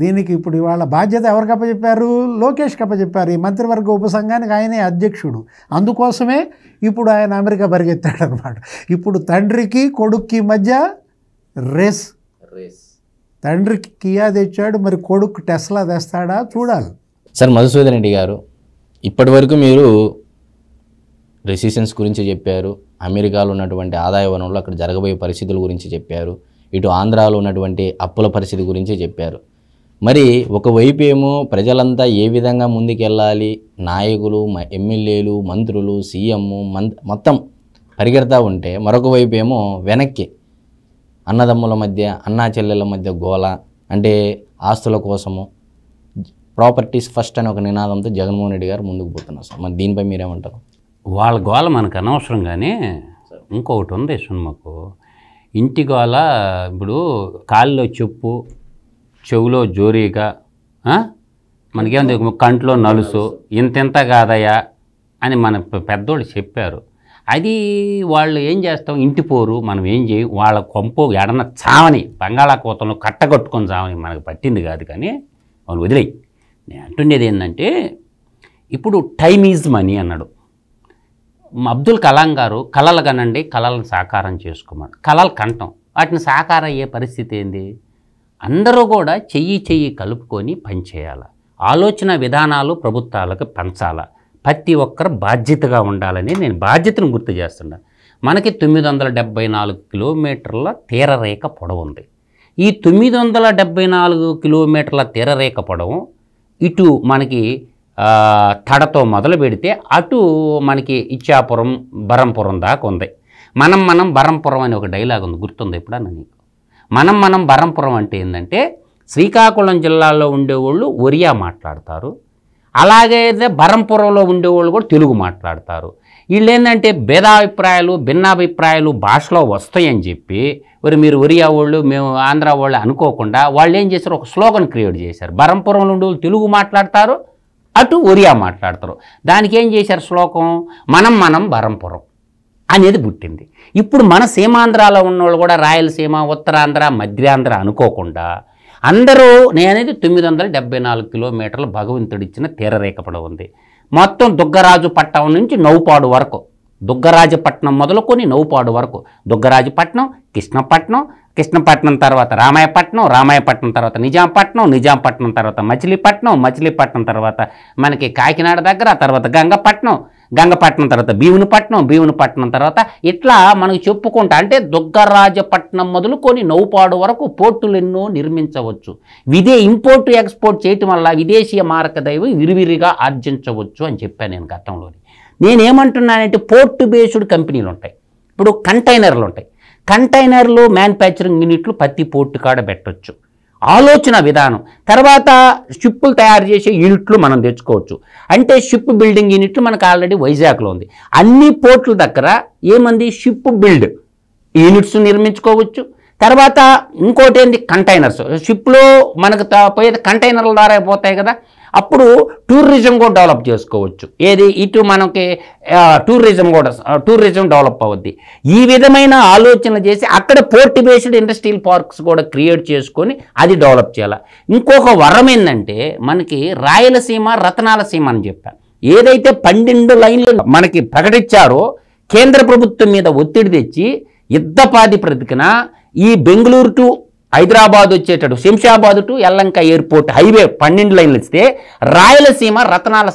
దీనికి ఇప్పుడు ఇవాళ బాధ్యత ఎవరికి అప్పచెప్పారు లోకేష్కి అప్పచెప్పారు ఈ మంత్రివర్గ ఉపసంఘానికి ఆయనే అధ్యక్షుడు అందుకోసమే ఇప్పుడు ఆయన అమెరికా పరిగెత్తాడు అనమాట ఇప్పుడు తండ్రికి కొడుక్కి మధ్య రేస్ తండ్రికి కియా తెచ్చాడు మరి కొడుకు టెస్లా తెస్తాడా చూడాలి సార్ మధుసూదన్ రెడ్డి గారు ఇప్పటి వరకు మీరు రెసిషన్స్ గురించి చెప్పారు అమెరికాలో ఉన్నటువంటి ఆదాయ వనరులు అక్కడ జరగబోయే పరిస్థితుల గురించి చెప్పారు ఇటు ఆంధ్రాలో ఉన్నటువంటి అప్పుల పరిస్థితి గురించి చెప్పారు మరి ఒకవైపు ఏమో ప్రజలంతా ఏ విధంగా ముందుకెళ్ళాలి నాయకులు ఎమ్మెల్యేలు మంత్రులు సీఎం మొత్తం పరిగెడతా ఉంటే మరొక వైపు ఏమో వెనక్కి అన్నదమ్ముల మధ్య అన్నా చెల్లెల మధ్య గోల అంటే ఆస్తుల కోసము ప్రాపర్టీస్ ఫస్ట్ అనే ఒక నినాదంతో జగన్మోహన్ రెడ్డి గారు ముందుకు పోతున్నారు సార్ మరి దీనిపై మీరేమంటారు వాళ్ళ గోల మనకు అనవసరం కానీ ఇంకొకటి ఉంది సినిమాకు ఇంటి గోల ఇప్పుడు కాళ్ళలో చెప్పు చెవులో జోరీగా మనకేముంది కంట్లో నలుసు ఇంతింత కాదయ్యా అని మన పెద్దోళ్ళు చెప్పారు అది వాళ్ళు ఏం చేస్తాం ఇంటి పోరు మనం ఏం చేయం వాళ్ళ కొంపు ఎడన చావని బంగాళాఖాతంలో కట్టగొట్టుకొని చావని మనకు పట్టింది కాదు కానీ వాళ్ళు వదిలేయి నేను అంటుండేది ఏంటంటే ఇప్పుడు టైమ్ ఈజ్ మనీ అన్నాడు అబ్దుల్ కలాం గారు కళలు కనండి కళలను సాకారం చేసుకోమన్నాడు కళలు కంటాం వాటిని సాకారం అయ్యే పరిస్థితి ఏంది అందరూ కూడా చెయ్యి చెయ్యి కలుపుకొని పనిచేయాలి ఆలోచన విధానాలు ప్రభుత్వాలకు పంచాలా ప్రతి ఒక్కరు బాధ్యతగా ఉండాలని నేను బాధ్యతను గుర్తు చేస్తున్నాను మనకి తొమ్మిది వందల డెబ్బై నాలుగు కిలోమీటర్ల తీరరేఖ పొడవు ఉంది ఈ తొమ్మిది వందల డెబ్బై నాలుగు కిలోమీటర్ల తీరరేఖ పొడవు ఇటు మనకి తడతో మొదలు పెడితే అటు మనకి ఇచ్చాపురం బరంపురం దాకా ఉంది మనం మనం బరంపురం అని ఒక డైలాగ్ ఉంది గుర్తుంది ఎప్పుడన్నా నీకు మనం మనం బరంపురం అంటే ఏంటంటే శ్రీకాకుళం జిల్లాలో ఉండేవాళ్ళు ఒరియా మాట్లాడతారు అలాగే బరంపురంలో ఉండేవాళ్ళు కూడా తెలుగు మాట్లాడతారు వీళ్ళు ఏంటంటే భేదాభిప్రాయాలు భిన్నాభిప్రాయాలు భాషలో వస్తాయని చెప్పి మరి మీరు ఒరియా వాళ్ళు మేము ఆంధ్ర వాళ్ళు అనుకోకుండా వాళ్ళు ఏం చేశారు ఒక స్లోగన్ క్రియేట్ చేశారు బరంపురంలో ఉండే తెలుగు మాట్లాడతారు అటు ఒరియా మాట్లాడతారు దానికి ఏం చేశారు శ్లోకం మనం మనం బరంపురం అనేది పుట్టింది ఇప్పుడు మన సీమాంధ్రాలో ఉన్నవాళ్ళు కూడా రాయలసీమ ఉత్తరాంధ్ర మధ్యాంధ్ర అనుకోకుండా అందరూ నేనేది తొమ్మిది వందల డెబ్బై నాలుగు కిలోమీటర్లు భగవంతుడిచ్చిన తీరరేఖపడ ఉంది మొత్తం దుగ్గరాజుపట్నం నుంచి నౌపాడు వరకు దుగ్గరాజపట్నం మొదలుకొని నౌపాడు వరకు దుగ్గరాజపట్నం కృష్ణపట్నం కృష్ణపట్నం తర్వాత రామాయపట్నం రామాయపట్నం తర్వాత నిజాంపట్నం నిజాంపట్నం తర్వాత మచిలీపట్నం మచిలీపట్నం తర్వాత మనకి కాకినాడ దగ్గర తర్వాత గంగపట్నం గంగపట్నం తర్వాత భీమునిపట్నం భీమునిపట్నం తర్వాత ఇట్లా మనకు చెప్పుకుంటా అంటే దుగ్గరాజపట్నం మొదలు కొన్ని నౌపాడు వరకు పోర్టులు ఎన్నో నిర్మించవచ్చు విదే ఇంపోర్ట్ ఎక్స్పోర్ట్ చేయటం వల్ల విదేశీయ దైవం విరివిరిగా ఆర్జించవచ్చు అని చెప్పాను నేను గతంలోని నేనేమంటున్నానంటే పోర్టు బేస్డ్ కంపెనీలు ఉంటాయి ఇప్పుడు కంటైనర్లు ఉంటాయి కంటైనర్లు మ్యానుఫ్యాక్చరింగ్ యూనిట్లు ప్రతి పోర్టు కాడ పెట్టచ్చు ఆలోచన విధానం తర్వాత షిప్పులు తయారు చేసే యూనిట్లు మనం తెచ్చుకోవచ్చు అంటే షిప్ బిల్డింగ్ యూనిట్లు మనకు ఆల్రెడీ వైజాగ్లో ఉంది అన్ని పోర్టుల దగ్గర ఏమంది షిప్ బిల్డ్ యూనిట్స్ నిర్మించుకోవచ్చు తర్వాత ఇంకోటి ఏంది కంటైనర్స్ షిప్లో మనకు పోయేది కంటైనర్ల ద్వారా పోతాయి కదా అప్పుడు టూరిజం కూడా డెవలప్ చేసుకోవచ్చు ఏది ఇటు మనకి టూరిజం కూడా టూరిజం డెవలప్ అవుద్ది ఈ విధమైన ఆలోచన చేసి అక్కడ పోర్ట్ బేస్డ్ ఇండస్ట్రియల్ పార్క్స్ కూడా క్రియేట్ చేసుకొని అది డెవలప్ చేయాలి ఇంకొక వరం ఏంటంటే మనకి రాయలసీమ సీమ అని చెప్పాను ఏదైతే పన్నెండు లైన్లు మనకి ప్రకటించారో కేంద్ర ప్రభుత్వం మీద ఒత్తిడి తెచ్చి యుద్ధపాది ప్రతికన ఈ బెంగళూరు టు హైదరాబాద్ వచ్చేటట్టు శంషాబాద్ టు ఎల్లంక ఎయిర్పోర్ట్ హైవే పన్నెండు లైన్లు ఇస్తే రాయలసీమ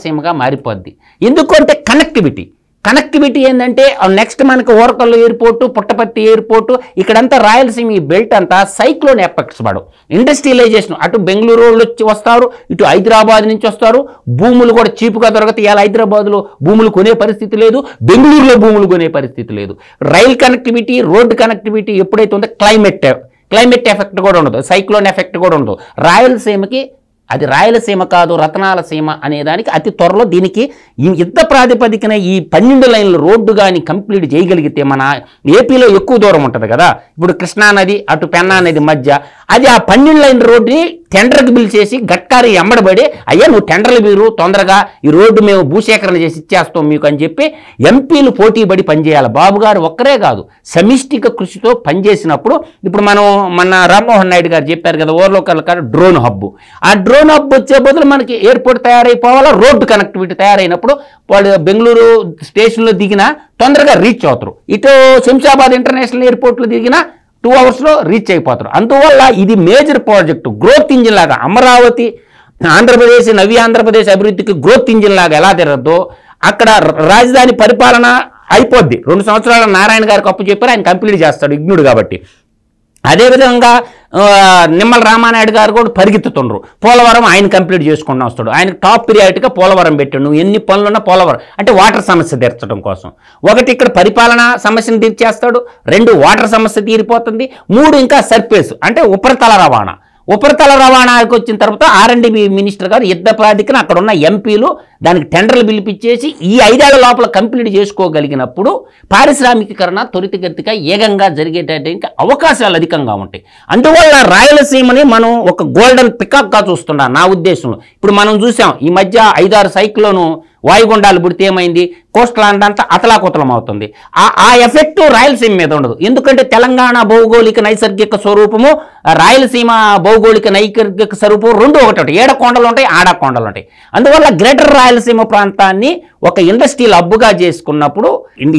సీమగా మారిపోద్ది ఎందుకు అంటే కనెక్టివిటీ కనెక్టివిటీ ఏంటంటే నెక్స్ట్ మనకు ఓరకల్లు ఎయిర్పోర్టు పుట్టపర్తి ఎయిర్పోర్టు ఇక్కడంతా రాయలసీమ ఈ బెల్ట్ అంతా సైక్లోన్ ఎఫెక్ట్స్ పడవు ఇండస్ట్రియలైజేషన్ అటు బెంగళూరు వచ్చి వస్తారు ఇటు హైదరాబాద్ నుంచి వస్తారు భూములు కూడా చీపుగా దొరకతాయి ఇలా హైదరాబాద్లో భూములు కొనే పరిస్థితి లేదు బెంగళూరులో భూములు కొనే పరిస్థితి లేదు రైల్ కనెక్టివిటీ రోడ్డు కనెక్టివిటీ ఎప్పుడైతే ఉందో క్లైమేట్ క్లైమేట్ ఎఫెక్ట్ కూడా ఉండదు సైక్లోన్ ఎఫెక్ట్ కూడా ఉండదు రాయలసీమకి అది రాయలసీమ కాదు రతనాల సీమ అనేదానికి అతి త్వరలో దీనికి యుద్ధ ప్రాతిపదికన ఈ పన్నెండు లైన్ల రోడ్డు కానీ కంప్లీట్ చేయగలిగితే మన ఏపీలో ఎక్కువ దూరం ఉంటుంది కదా ఇప్పుడు కృష్ణానది అటు పెన్నా నది మధ్య అది ఆ పన్నెండు లైన్ రోడ్డుని టెండర్కి చేసి గట్కారి ఎమ్మడబడి అయ్యా నువ్వు టెండర్లు మీరు తొందరగా ఈ రోడ్డు మేము భూసేకరణ చేసి ఇచ్చేస్తాం మీకు అని చెప్పి ఎంపీలు పోటీ పడి పనిచేయాలి బాబు గారు ఒక్కరే కాదు సమిష్టిక కృషితో పనిచేసినప్పుడు ఇప్పుడు మనం మన రామ్మోహన్ నాయుడు గారు చెప్పారు కదా ఓర్లోకల్ కాదు డ్రోన్ హబ్ ఆ డ్రోన్ హబ్ వచ్చే బదులు మనకి ఎయిర్పోర్ట్ తయారైపోవాలా రోడ్డు కనెక్టివిటీ తయారైనప్పుడు వాళ్ళు బెంగళూరు స్టేషన్లో దిగినా తొందరగా రీచ్ అవుతారు ఇటు శంషాబాద్ ఇంటర్నేషనల్ ఎయిర్పోర్ట్లో దిగినా టూ అవర్స్లో రీచ్ అయిపోతారు అందువల్ల ఇది మేజర్ ప్రాజెక్టు గ్రోత్ ఇంజిన్ లాగా అమరావతి ఆంధ్రప్రదేశ్ నవి ఆంధ్రప్రదేశ్ అభివృద్ధికి గ్రోత్ ఇంజిన్ లాగా ఎలా తిరగద్దో అక్కడ రాజధాని పరిపాలన అయిపోద్ది రెండు సంవత్సరాల నారాయణ గారికి అప్పు చెప్పారు ఆయన కంప్లీట్ చేస్తాడు ఇగ్నుడు కాబట్టి అదేవిధంగా నిమ్మల రామానాయుడు గారు కూడా పరిగెత్తుతుండ్రు పోలవరం ఆయన కంప్లీట్ చేసుకుంటూ వస్తాడు ఆయన టాప్ ప్రియారిటీగా పోలవరం పెట్టాడు నువ్వు ఎన్ని పనులున్నా పోలవరం అంటే వాటర్ సమస్య తీర్చడం కోసం ఒకటి ఇక్కడ పరిపాలన సమస్యను తీర్చేస్తాడు రెండు వాటర్ సమస్య తీరిపోతుంది మూడు ఇంకా సర్ఫేస్ అంటే ఉపరితల రవాణా ఉపరితల రవాణాకి వచ్చిన తర్వాత ఆర్ఎండ్బి మినిస్టర్ గారు యుద్ధపాధికన అక్కడ ఉన్న ఎంపీలు దానికి టెండర్లు పిలిపించేసి ఈ ఐదేళ్ల లోపల కంప్లీట్ చేసుకోగలిగినప్పుడు పారిశ్రామికీకరణ త్వరితగతిగా ఏకంగా జరిగేటటువంటి అవకాశాలు అధికంగా ఉంటాయి అందువల్ల రాయలసీమని మనం ఒక గోల్డెన్ పికప్గా చూస్తున్నాం నా ఉద్దేశంలో ఇప్పుడు మనం చూసాం ఈ మధ్య ఐదారు సైకిల్లోనూ వాయుగుండాలు పుడితే ఏమైంది కోస్ట్ ల్యాండ్ అంతా అతలాకుతలం అవుతుంది ఆ ఎఫెక్ట్ రాయలసీమ మీద ఉండదు ఎందుకంటే తెలంగాణ భౌగోళిక నైసర్గిక స్వరూపము రాయలసీమ భౌగోళిక నైసర్గిక స్వరూపం రెండు ఒకటి ఒకటి ఏడ కొండలు ఉంటాయి ఆడ కొండలు ఉంటాయి అందువల్ల గ్రేటర్ రాయలసీమ ప్రాంతాన్ని ఒక ఇండస్ట్రియల్ అబ్బుగా చేసుకున్నప్పుడు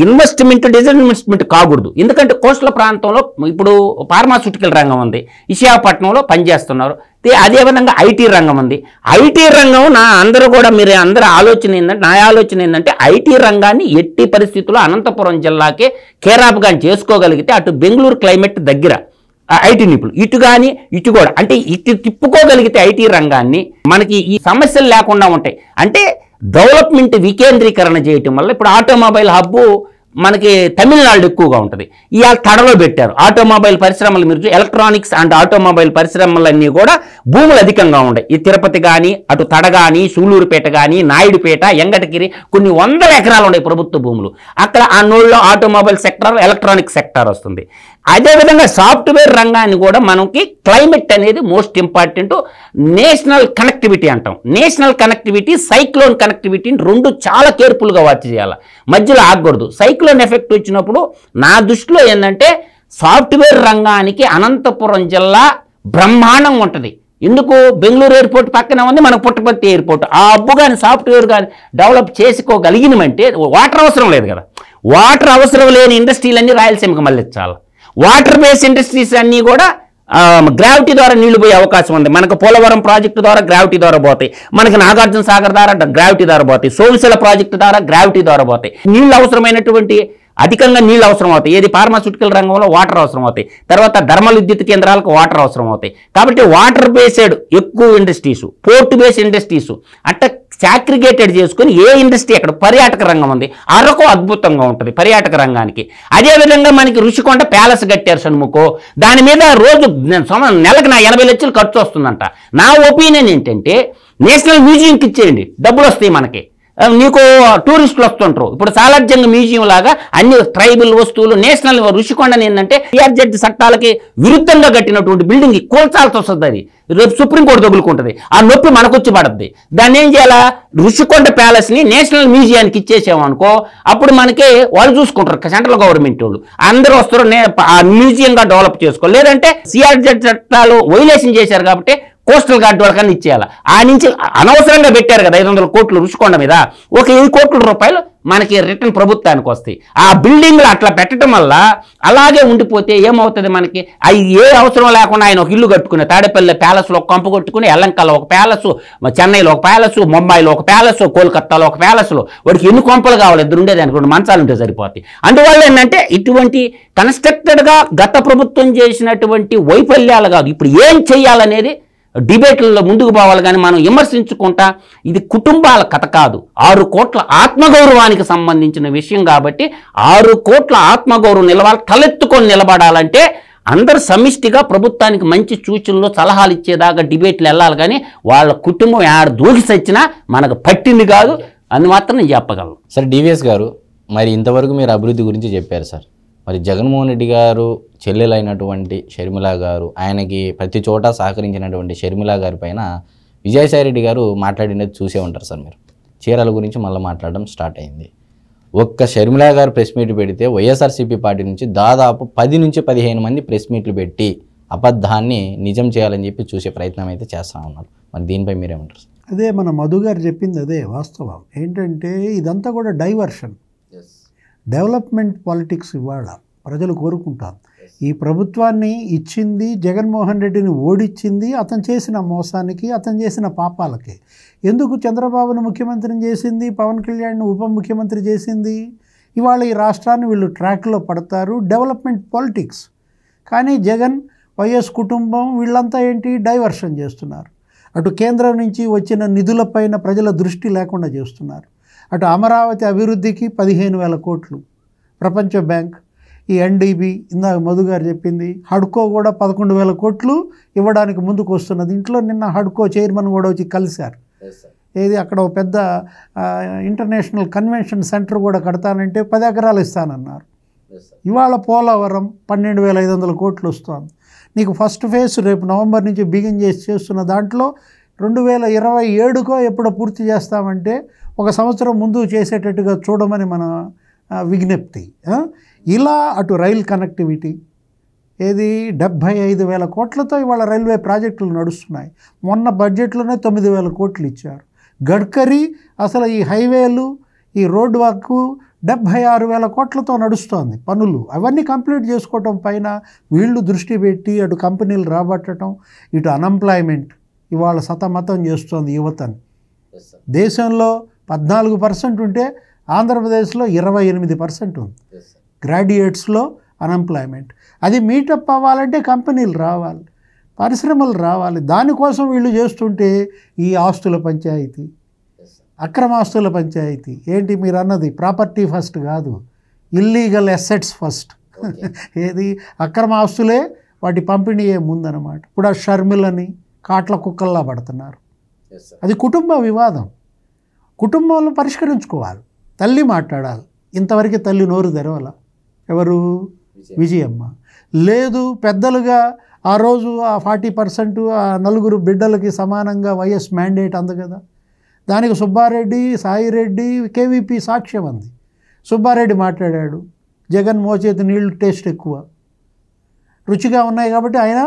ఇన్వెస్ట్మెంట్ డిజన్వెస్ట్మెంట్ కాకూడదు ఎందుకంటే కోస్టల్ ప్రాంతంలో ఇప్పుడు ఫార్మాసూటికల్ రంగం ఉంది విశాఖపట్నంలో పనిచేస్తున్నారు అదేవిధంగా ఐటీ రంగం ఉంది ఐటీ రంగం నా అందరూ కూడా మీరు అందరూ ఆలోచన ఏంటంటే నా ఆలోచన ఏంటంటే ఐటీ రంగాన్ని ఎట్టి పరిస్థితుల్లో అనంతపురం జిల్లాకే కేరాపగాన్ చేసుకోగలిగితే అటు బెంగళూరు క్లైమేట్ దగ్గర ఐటీ నిపుణులు ఇటు కానీ ఇటు కూడా అంటే ఇటు తిప్పుకోగలిగితే ఐటీ రంగాన్ని మనకి ఈ సమస్యలు లేకుండా ఉంటాయి అంటే డెవలప్మెంట్ వికేంద్రీకరణ చేయటం వల్ల ఇప్పుడు ఆటోమొబైల్ హబ్బు మనకి తమిళనాడు ఎక్కువగా ఉంటుంది ఇవాళ తడలో పెట్టారు ఆటోమొబైల్ పరిశ్రమలు మీరు ఎలక్ట్రానిక్స్ అండ్ ఆటోమొబైల్ పరిశ్రమలన్నీ కూడా భూములు అధికంగా ఉండే ఈ తిరుపతి కానీ అటు తడ కానీ సూలూరుపేట కానీ నాయుడుపేట ఎంగటగిరి కొన్ని వందల ఎకరాలు ఉన్నాయి ప్రభుత్వ భూములు అక్కడ ఆ నోళ్ళలో ఆటోమొబైల్ సెక్టర్ ఎలక్ట్రానిక్ సెక్టర్ వస్తుంది అదేవిధంగా సాఫ్ట్వేర్ రంగాన్ని కూడా మనకి క్లైమేట్ అనేది మోస్ట్ ఇంపార్టెంట్ నేషనల్ కనెక్టివిటీ అంటాం నేషనల్ కనెక్టివిటీ సైక్లోన్ కనెక్టివిటీని రెండు చాలా కేర్ఫుల్గా వాచ్ చేయాలి మధ్యలో ఆగకూడదు సైక్లోన్ ఎఫెక్ట్ వచ్చినప్పుడు నా దృష్టిలో ఏంటంటే సాఫ్ట్వేర్ రంగానికి అనంతపురం జిల్లా బ్రహ్మాండం ఉంటుంది ఎందుకు బెంగళూరు ఎయిర్పోర్ట్ పక్కన ఉంది మన పుట్టపర్తి ఎయిర్పోర్ట్ ఆ అబ్బు కానీ సాఫ్ట్వేర్ కానీ డెవలప్ చేసుకోగలిగినమంటే వాటర్ అవసరం లేదు కదా వాటర్ అవసరం లేని ఇండస్ట్రీలన్నీ రాయలసీమకు మళ్ళించాలి వాటర్ బేస్ ఇండస్ట్రీస్ అన్నీ కూడా గ్రావిటీ ద్వారా నీళ్లు పోయే అవకాశం ఉంది మనకు పోలవరం ప్రాజెక్టు ద్వారా గ్రావిటీ ద్వారా పోతాయి మనకి నాగార్జున సాగర్ ద్వారా గ్రావిటీ ద్వారా పోతాయి సోమిశల ప్రాజెక్టు ద్వారా గ్రావిటీ ద్వారా పోతాయి నీళ్ళు అవసరమైనటువంటి అధికంగా నీళ్ళు అవసరం అవుతాయి ఏది ఫార్మాస్యూటికల్ రంగంలో వాటర్ అవసరం అవుతాయి తర్వాత ధర్మ విద్యుత్ కేంద్రాలకు వాటర్ అవసరం అవుతాయి కాబట్టి వాటర్ బేస్డ్ ఎక్కువ ఇండస్ట్రీస్ పోర్టు బేస్డ్ ఇండస్ట్రీస్ అట్ట సాక్రిగేటెడ్ చేసుకుని ఏ ఇండస్ట్రీ అక్కడ పర్యాటక రంగం ఉంది అరకు అద్భుతంగా ఉంటుంది పర్యాటక రంగానికి అదేవిధంగా మనకి రుషికొండ ప్యాలెస్ కట్టారు సన్ముకో దాని మీద రోజు నెలకు నా ఎనభై లక్షలు ఖర్చు వస్తుందంట నా ఒపీనియన్ ఏంటంటే నేషనల్ మ్యూజియంకి ఇచ్చేయండి డబ్బులు వస్తాయి మనకి నీకు టూరిస్టులు వస్తుంటారు ఇప్పుడు సాలార్జంగ్ మ్యూజియం లాగా అన్ని ట్రైబల్ వస్తువులు నేషనల్ ఋషికొండని ఏంటంటే టీఆర్జెడ్ చట్టాలకి విరుద్ధంగా కట్టినటువంటి బిల్డింగ్ కోల్చాల్సి వస్తుంది అది రేపు సుప్రీంకోర్టు దొగులుకుంటుంది ఆ నొప్పి మనకొచ్చి పడుతుంది దాన్ని ఏం చేయాలా ఋషికొండ ప్యాలెస్ని నేషనల్ మ్యూజియానికి ఇచ్చేసామనుకో అప్పుడు మనకి వాళ్ళు చూసుకుంటారు సెంట్రల్ గవర్నమెంట్ వాళ్ళు అందరూ వస్తారు ఆ మ్యూజియంగా డెవలప్ చేసుకో లేదంటే సిఆర్జెడ్ చట్టాలు వైలేషన్ చేశారు కాబట్టి కోస్టల్ గార్డ్ వాళ్ళకన్నా ఇచ్చేయాలి ఆ నుంచి అనవసరంగా పెట్టారు కదా ఐదు వందల కోట్లు రుచుకోండ మీద ఒక ఎన్ని కోట్ల రూపాయలు మనకి రిటర్న్ ప్రభుత్వానికి వస్తాయి ఆ బిల్డింగ్లు అట్లా పెట్టడం వల్ల అలాగే ఉండిపోతే ఏమవుతుంది మనకి అవి ఏ అవసరం లేకుండా ఆయన ఒక ఇల్లు కట్టుకుని తాడేపల్లి ప్యాలెస్లో ఒక కంపు కొట్టుకుని ఎల్లంకల్లో ఒక ప్యాలెస్ చెన్నైలో ఒక ప్యాలెస్ ముంబైలో ఒక ప్యాలెస్ కోల్కత్తాలో ఒక ప్యాలెస్లో వాడికి ఎన్ని కొంపలు కావాలి ఇద్దరు ఉండేదానికి రెండు మంచాలు ఉంటే సరిపోతాయి అందువల్ల ఏంటంటే ఇటువంటి కన్స్ట్రక్టెడ్గా గత ప్రభుత్వం చేసినటువంటి వైఫల్యాలు కాదు ఇప్పుడు ఏం చేయాలనేది డిబేట్లలో ముందుకు పోవాలి కానీ మనం విమర్శించుకుంటా ఇది కుటుంబాల కథ కాదు ఆరు కోట్ల ఆత్మగౌరవానికి సంబంధించిన విషయం కాబట్టి ఆరు కోట్ల ఆత్మగౌరవం నిలవాలి తలెత్తుకొని నిలబడాలంటే అందరు సమిష్టిగా ప్రభుత్వానికి మంచి సూచనలు సలహాలు ఇచ్చేదాకా డిబేట్లు వెళ్ళాలి కానీ వాళ్ళ కుటుంబం ఆడ దూకి సచ్చినా మనకు పట్టింది కాదు అని మాత్రం నేను చెప్పగలను సరే డివిఎస్ గారు మరి ఇంతవరకు మీరు అభివృద్ధి గురించి చెప్పారు సార్ మరి జగన్మోహన్ రెడ్డి గారు చెల్లెలైనటువంటి షర్మిల గారు ఆయనకి ప్రతి చోట సహకరించినటువంటి షర్మిల గారి పైన విజయసాయిరెడ్డి గారు మాట్లాడినది చూసే ఉంటారు సార్ మీరు చీరల గురించి మళ్ళీ మాట్లాడడం స్టార్ట్ అయింది ఒక్క షర్మిల గారు ప్రెస్ మీట్ పెడితే వైఎస్ఆర్సీపీ పార్టీ నుంచి దాదాపు పది నుంచి పదిహేను మంది ప్రెస్ మీట్లు పెట్టి అబద్ధాన్ని నిజం చేయాలని చెప్పి చూసే ప్రయత్నం అయితే చేస్తూ ఉన్నారు మరి దీనిపై మీరేమంటారు అదే మన మధు గారు చెప్పింది అదే వాస్తవం ఏంటంటే ఇదంతా కూడా డైవర్షన్ డెవలప్మెంట్ పాలిటిక్స్ ఇవాళ ప్రజలు కోరుకుంటారు ఈ ప్రభుత్వాన్ని ఇచ్చింది జగన్మోహన్ రెడ్డిని ఓడిచ్చింది అతను చేసిన మోసానికి అతను చేసిన పాపాలకి ఎందుకు చంద్రబాబును ముఖ్యమంత్రిని చేసింది పవన్ కళ్యాణ్ను ఉప ముఖ్యమంత్రి చేసింది ఇవాళ ఈ రాష్ట్రాన్ని వీళ్ళు ట్రాక్లో పడతారు డెవలప్మెంట్ పాలిటిక్స్ కానీ జగన్ వైఎస్ కుటుంబం వీళ్ళంతా ఏంటి డైవర్షన్ చేస్తున్నారు అటు కేంద్రం నుంచి వచ్చిన నిధులపైన ప్రజల దృష్టి లేకుండా చేస్తున్నారు అటు అమరావతి అభివృద్ధికి పదిహేను వేల కోట్లు ప్రపంచ బ్యాంక్ ఈ ఎన్డీబీ ఇందాక మధు గారు చెప్పింది హడ్కో కూడా పదకొండు వేల కోట్లు ఇవ్వడానికి ముందుకు వస్తున్నది ఇంట్లో నిన్న హడ్కో చైర్మన్ కూడా వచ్చి కలిశారు ఏది అక్కడ ఒక పెద్ద ఇంటర్నేషనల్ కన్వెన్షన్ సెంటర్ కూడా కడతానంటే పది ఎకరాలు ఇస్తానన్నారు ఇవాళ పోలవరం పన్నెండు వేల ఐదు వందల కోట్లు వస్తుంది నీకు ఫస్ట్ ఫేజ్ రేపు నవంబర్ నుంచి బిగిన్ చేసి చేస్తున్న దాంట్లో రెండు వేల ఇరవై ఏడుకో ఎప్పుడో పూర్తి చేస్తామంటే ఒక సంవత్సరం ముందు చేసేటట్టుగా చూడమని మన విజ్ఞప్తి ఇలా అటు రైల్ కనెక్టివిటీ ఏది డెబ్భై ఐదు వేల కోట్లతో ఇవాళ రైల్వే ప్రాజెక్టులు నడుస్తున్నాయి మొన్న బడ్జెట్లోనే తొమ్మిది వేల కోట్లు ఇచ్చారు గడ్కరీ అసలు ఈ హైవేలు ఈ రోడ్ వాక్ డెబ్భై ఆరు వేల కోట్లతో నడుస్తోంది పనులు అవన్నీ కంప్లీట్ చేసుకోవటం పైన వీళ్ళు దృష్టి పెట్టి అటు కంపెనీలు రాబట్టడం ఇటు అన్ఎంప్లాయ్మెంట్ ఇవాళ సతమతం చేస్తోంది యువతని దేశంలో పద్నాలుగు పర్సెంట్ ఉంటే ఆంధ్రప్రదేశ్లో ఇరవై ఎనిమిది పర్సెంట్ ఉంది గ్రాడ్యుయేట్స్లో అన్ఎంప్లాయ్మెంట్ అది మీటప్ అవ్వాలంటే కంపెనీలు రావాలి పరిశ్రమలు రావాలి దానికోసం వీళ్ళు చేస్తుంటే ఈ ఆస్తుల పంచాయతీ అక్రమ ఆస్తుల పంచాయతీ ఏంటి మీరు అన్నది ప్రాపర్టీ ఫస్ట్ కాదు ఇల్లీగల్ ఎసెట్స్ ఫస్ట్ ఏది అక్రమ ఆస్తులే వాటి పంపిణీయే ముందనమాట ఇప్పుడు ఆ షర్మిలని కాట్ల కుక్కల్లా పడుతున్నారు అది కుటుంబ వివాదం కుటుంబంలో పరిష్కరించుకోవాలి తల్లి మాట్లాడాలి ఇంతవరకు తల్లి నోరు తెరవాల ఎవరు విజయమ్మ లేదు పెద్దలుగా ఆ రోజు ఆ ఫార్టీ పర్సెంట్ ఆ నలుగురు బిడ్డలకి సమానంగా వైఎస్ మ్యాండేట్ అంది కదా దానికి సుబ్బారెడ్డి సాయిరెడ్డి కేవీపీ సాక్ష్యం అంది సుబ్బారెడ్డి మాట్లాడాడు జగన్ మోచేతి నీళ్ళు టేస్ట్ ఎక్కువ రుచిగా ఉన్నాయి కాబట్టి ఆయన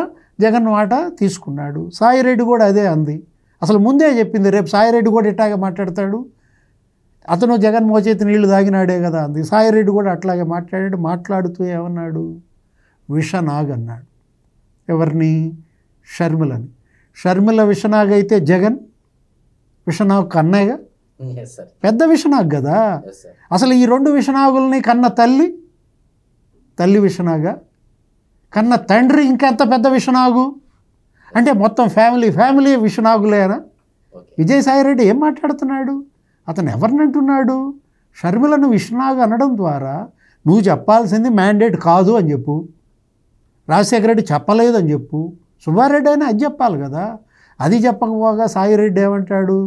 జగన్ మాట తీసుకున్నాడు సాయిరెడ్డి కూడా అదే అంది అసలు ముందే చెప్పింది రేపు సాయిరెడ్డి కూడా ఇట్లాగే మాట్లాడతాడు అతను జగన్ చేతి నీళ్లు తాగినాడే కదా అంది సాయిరెడ్డి కూడా అట్లాగే మాట్లాడాడు మాట్లాడుతూ ఏమన్నాడు విషనాగ్ అన్నాడు ఎవరిని షర్మిలని షర్మిల విషనాగ్ అయితే జగన్ విషనాగ్ కన్నయ్యగా పెద్ద విషనాగ్ కదా అసలు ఈ రెండు విషనాగుల్ని కన్న తల్లి తల్లి విషనాగా కన్న తండ్రి ఇంకెంత పెద్ద విషనాగు అంటే మొత్తం ఫ్యామిలీ ఫ్యామిలీ విష్ణాగులేనా విజయసాయిరెడ్డి ఏం మాట్లాడుతున్నాడు అతను ఎవరిని అంటున్నాడు షర్మిలను విష్ణాగ్ అనడం ద్వారా నువ్వు చెప్పాల్సింది మ్యాండేట్ కాదు అని చెప్పు రాజశేఖర రెడ్డి చెప్పలేదు అని చెప్పు సుబ్బారెడ్డి అయినా అది చెప్పాలి కదా అది చెప్పకపోగా సాయిరెడ్డి ఏమంటాడు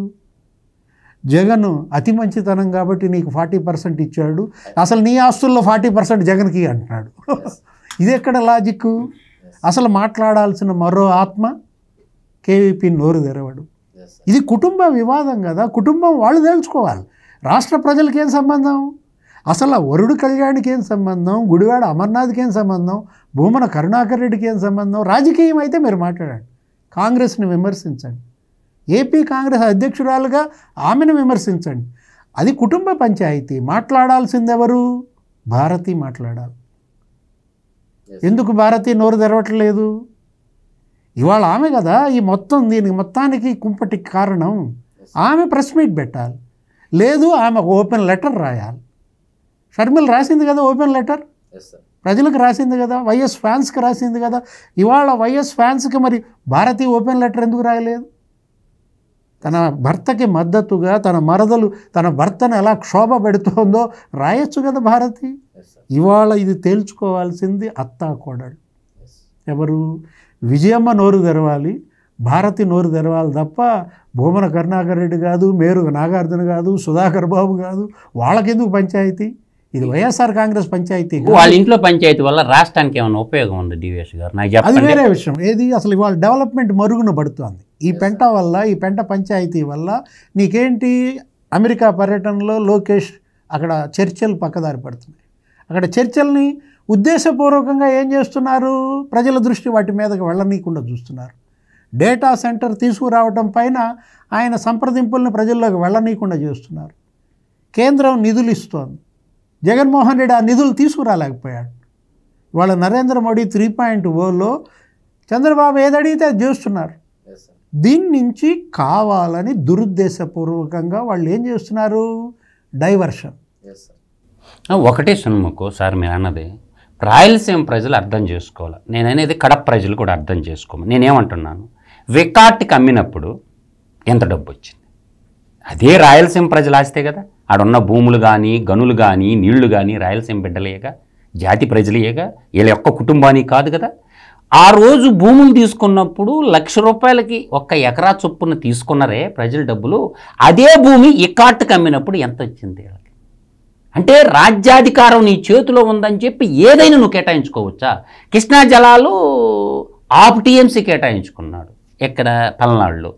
జగన్ అతి మంచితనం కాబట్టి నీకు ఫార్టీ పర్సెంట్ ఇచ్చాడు అసలు నీ ఆస్తుల్లో ఫార్టీ పర్సెంట్ జగన్కి అంటున్నాడు ఇది ఎక్కడ లాజిక్ అసలు మాట్లాడాల్సిన మరో ఆత్మ కేవీపీ నోరు తెరవడు ఇది కుటుంబ వివాదం కదా కుటుంబం వాళ్ళు తేల్చుకోవాలి రాష్ట్ర ప్రజలకి ఏం సంబంధం అసలు వరుడు కళ్యాణ్కి ఏం సంబంధం గుడివాడ అమర్నాథ్కి ఏం సంబంధం భూమన కరుణాకర్ రెడ్డికి ఏం సంబంధం రాజకీయం అయితే మీరు మాట్లాడండి కాంగ్రెస్ని విమర్శించండి ఏపీ కాంగ్రెస్ అధ్యక్షురాలుగా ఆమెను విమర్శించండి అది కుటుంబ పంచాయతీ మాట్లాడాల్సిందెవరు భారతి మాట్లాడాలి ఎందుకు భారతి నోరు తెరవట్లేదు ఇవాళ ఆమె కదా ఈ మొత్తం దీనికి మొత్తానికి కుంపటికి కారణం ఆమె ప్రెస్ మీట్ పెట్టాలి లేదు ఆమె ఓపెన్ లెటర్ రాయాలి షర్మిల్ రాసింది కదా ఓపెన్ లెటర్ ప్రజలకు రాసింది కదా వైఎస్ ఫ్యాన్స్కి రాసింది కదా ఇవాళ వైఎస్ ఫ్యాన్స్కి మరి భారతీయ ఓపెన్ లెటర్ ఎందుకు రాయలేదు తన భర్తకి మద్దతుగా తన మరదలు తన భర్తను ఎలా క్షోభ పెడుతోందో రాయొచ్చు కదా భారతి ఇవాళ ఇది తేల్చుకోవాల్సింది అత్తా కోడలు ఎవరు విజయమ్మ నోరు తెరవాలి భారతి నోరు తెరవాలి తప్ప భూమన కరుణాకర్ రెడ్డి కాదు మేరు నాగార్జున కాదు సుధాకర్ బాబు కాదు వాళ్ళకెందుకు పంచాయతీ ఇది వైఎస్ఆర్ కాంగ్రెస్ పంచాయతీ వాళ్ళ ఇంట్లో పంచాయతీ వల్ల రాష్ట్రానికి ఏమైనా ఉపయోగం ఉంది డివిఎస్ గారు అది వేరే విషయం ఏది అసలు ఇవాళ డెవలప్మెంట్ మరుగున పడుతోంది ఈ పెంట వల్ల ఈ పెంట పంచాయతీ వల్ల నీకేంటి అమెరికా పర్యటనలో లోకేష్ అక్కడ చర్చలు పక్కదారి పడుతుంది అక్కడ చర్చల్ని ఉద్దేశపూర్వకంగా ఏం చేస్తున్నారు ప్రజల దృష్టి వాటి మీదకి వెళ్ళనీయకుండా చూస్తున్నారు డేటా సెంటర్ తీసుకురావటం పైన ఆయన సంప్రదింపులను ప్రజల్లోకి వెళ్ళనీయకుండా చేస్తున్నారు కేంద్రం నిధులు ఇస్తోంది జగన్మోహన్ రెడ్డి ఆ నిధులు తీసుకురాలేకపోయాడు వాళ్ళ నరేంద్ర మోడీ త్రీ పాయింట్ ఓలో చంద్రబాబు ఏదడిగితే అది చేస్తున్నారు దీని నుంచి కావాలని దురుద్దేశపూర్వకంగా వాళ్ళు ఏం చేస్తున్నారు డైవర్షన్ ఒకటే సున్ముకు సార్ మీరు అన్నది రాయలసీమ ప్రజలు అర్థం చేసుకోవాలి నేను అనేది కడప ప్రజలు కూడా అర్థం చేసుకోము నేనేమంటున్నాను వికాట్కి అమ్మినప్పుడు ఎంత డబ్బు వచ్చింది అదే రాయలసీమ ప్రజలు ఆస్తే కదా ఆడున్న భూములు కానీ గనులు కానీ నీళ్లు కానీ రాయలసీమ బిడ్డలేగా జాతి ప్రజలేగా వీళ్ళ యొక్క కుటుంబానికి కాదు కదా ఆ రోజు భూములు తీసుకున్నప్పుడు లక్ష రూపాయలకి ఒక్క ఎకరా చొప్పున తీసుకున్నారే ప్రజల డబ్బులు అదే భూమి ఇకాట్కి అమ్మినప్పుడు ఎంత వచ్చింది అంటే రాజ్యాధికారం నీ చేతిలో ఉందని చెప్పి ఏదైనా నువ్వు కేటాయించుకోవచ్చా కృష్ణా జలాలు ఆఫ్ టీఎంసీ కేటాయించుకున్నాడు ఎక్కడ పల్నాడులో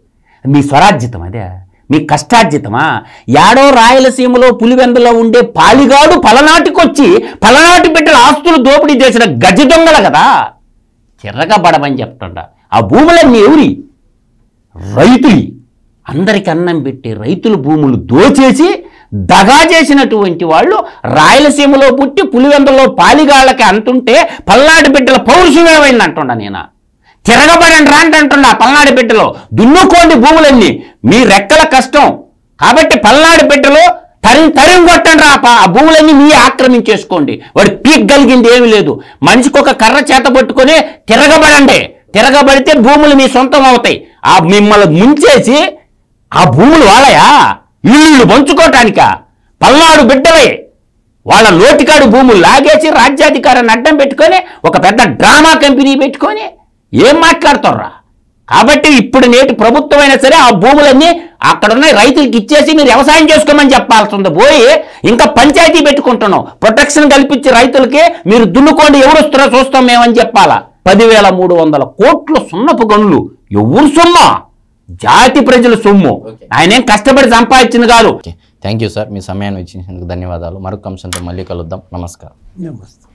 మీ స్వరాజ్యతం అదే మీ కష్టార్జితమా యాడో రాయలసీమలో పులివెందులో ఉండే పాలిగాడు పలనాటికొచ్చి పలనాటి బిడ్డల ఆస్తులు దోపిడీ చేసిన గజ దొంగల కదా తిరగబడమని చెప్తుండ ఆ భూములన్నీ ఎవరి రైతులు అందరికి అన్నం పెట్టి రైతుల భూములు దోచేసి దగా చేసినటువంటి వాళ్ళు రాయలసీమలో పుట్టి పులివెందులో పాలిగాళ్ళకి అంటుంటే పల్నాడు బిడ్డల పౌరుషమేమైంది అంటుండ నేను తిరగబడండి రాండి అంటుండ పల్నాడు బిడ్డలో దున్నుకోండి భూములన్నీ మీ రెక్కల కష్టం కాబట్టి పల్నాడు బిడ్డలో తరిం తరిం కొట్టండి రా ఆ భూములన్నీ మీ ఆక్రమించేసుకోండి వాడు పీక్ కలిగింది ఏమీ లేదు మనిషికి ఒక కర్ర చేత పట్టుకొని తిరగబడండి తిరగబడితే భూములు మీ సొంతం అవుతాయి ఆ మిమ్మల్ని ముంచేసి ఆ భూములు వాళ్ళయా వీళ్ళు పంచుకోటానిక పల్నాడు బిడ్డలే వాళ్ళ లోటికాడు భూములు లాగేసి రాజ్యాధికారాన్ని అడ్డం పెట్టుకొని ఒక పెద్ద డ్రామా కంపెనీ పెట్టుకొని ఏం మాట్లాడతారా కాబట్టి ఇప్పుడు నేటి అయినా సరే ఆ భూములన్నీ అక్కడున్న రైతులకు ఇచ్చేసి మీరు వ్యవసాయం చేసుకోమని చెప్పాల్సింది పోయి ఇంకా పంచాయతీ పెట్టుకుంటున్నాం ప్రొటెక్షన్ కల్పించి రైతులకి మీరు దున్నుకోండి ఎవరు వస్తున్నారో చూస్తాం మేమని చెప్పాలా పదివేల మూడు వందల కోట్లు సున్నపు గనులు ఎవరు సున్నా జాతి ప్రజల సొమ్ము ఆయనేం కష్టపడి సంపాదించింది కాదు థ్యాంక్ యూ సార్ మీ సమయాన్ని ఇచ్చినందుకు ధన్యవాదాలు మరొక అంశంతో మళ్ళీ కలుద్దాం నమస్కారం నమస్తే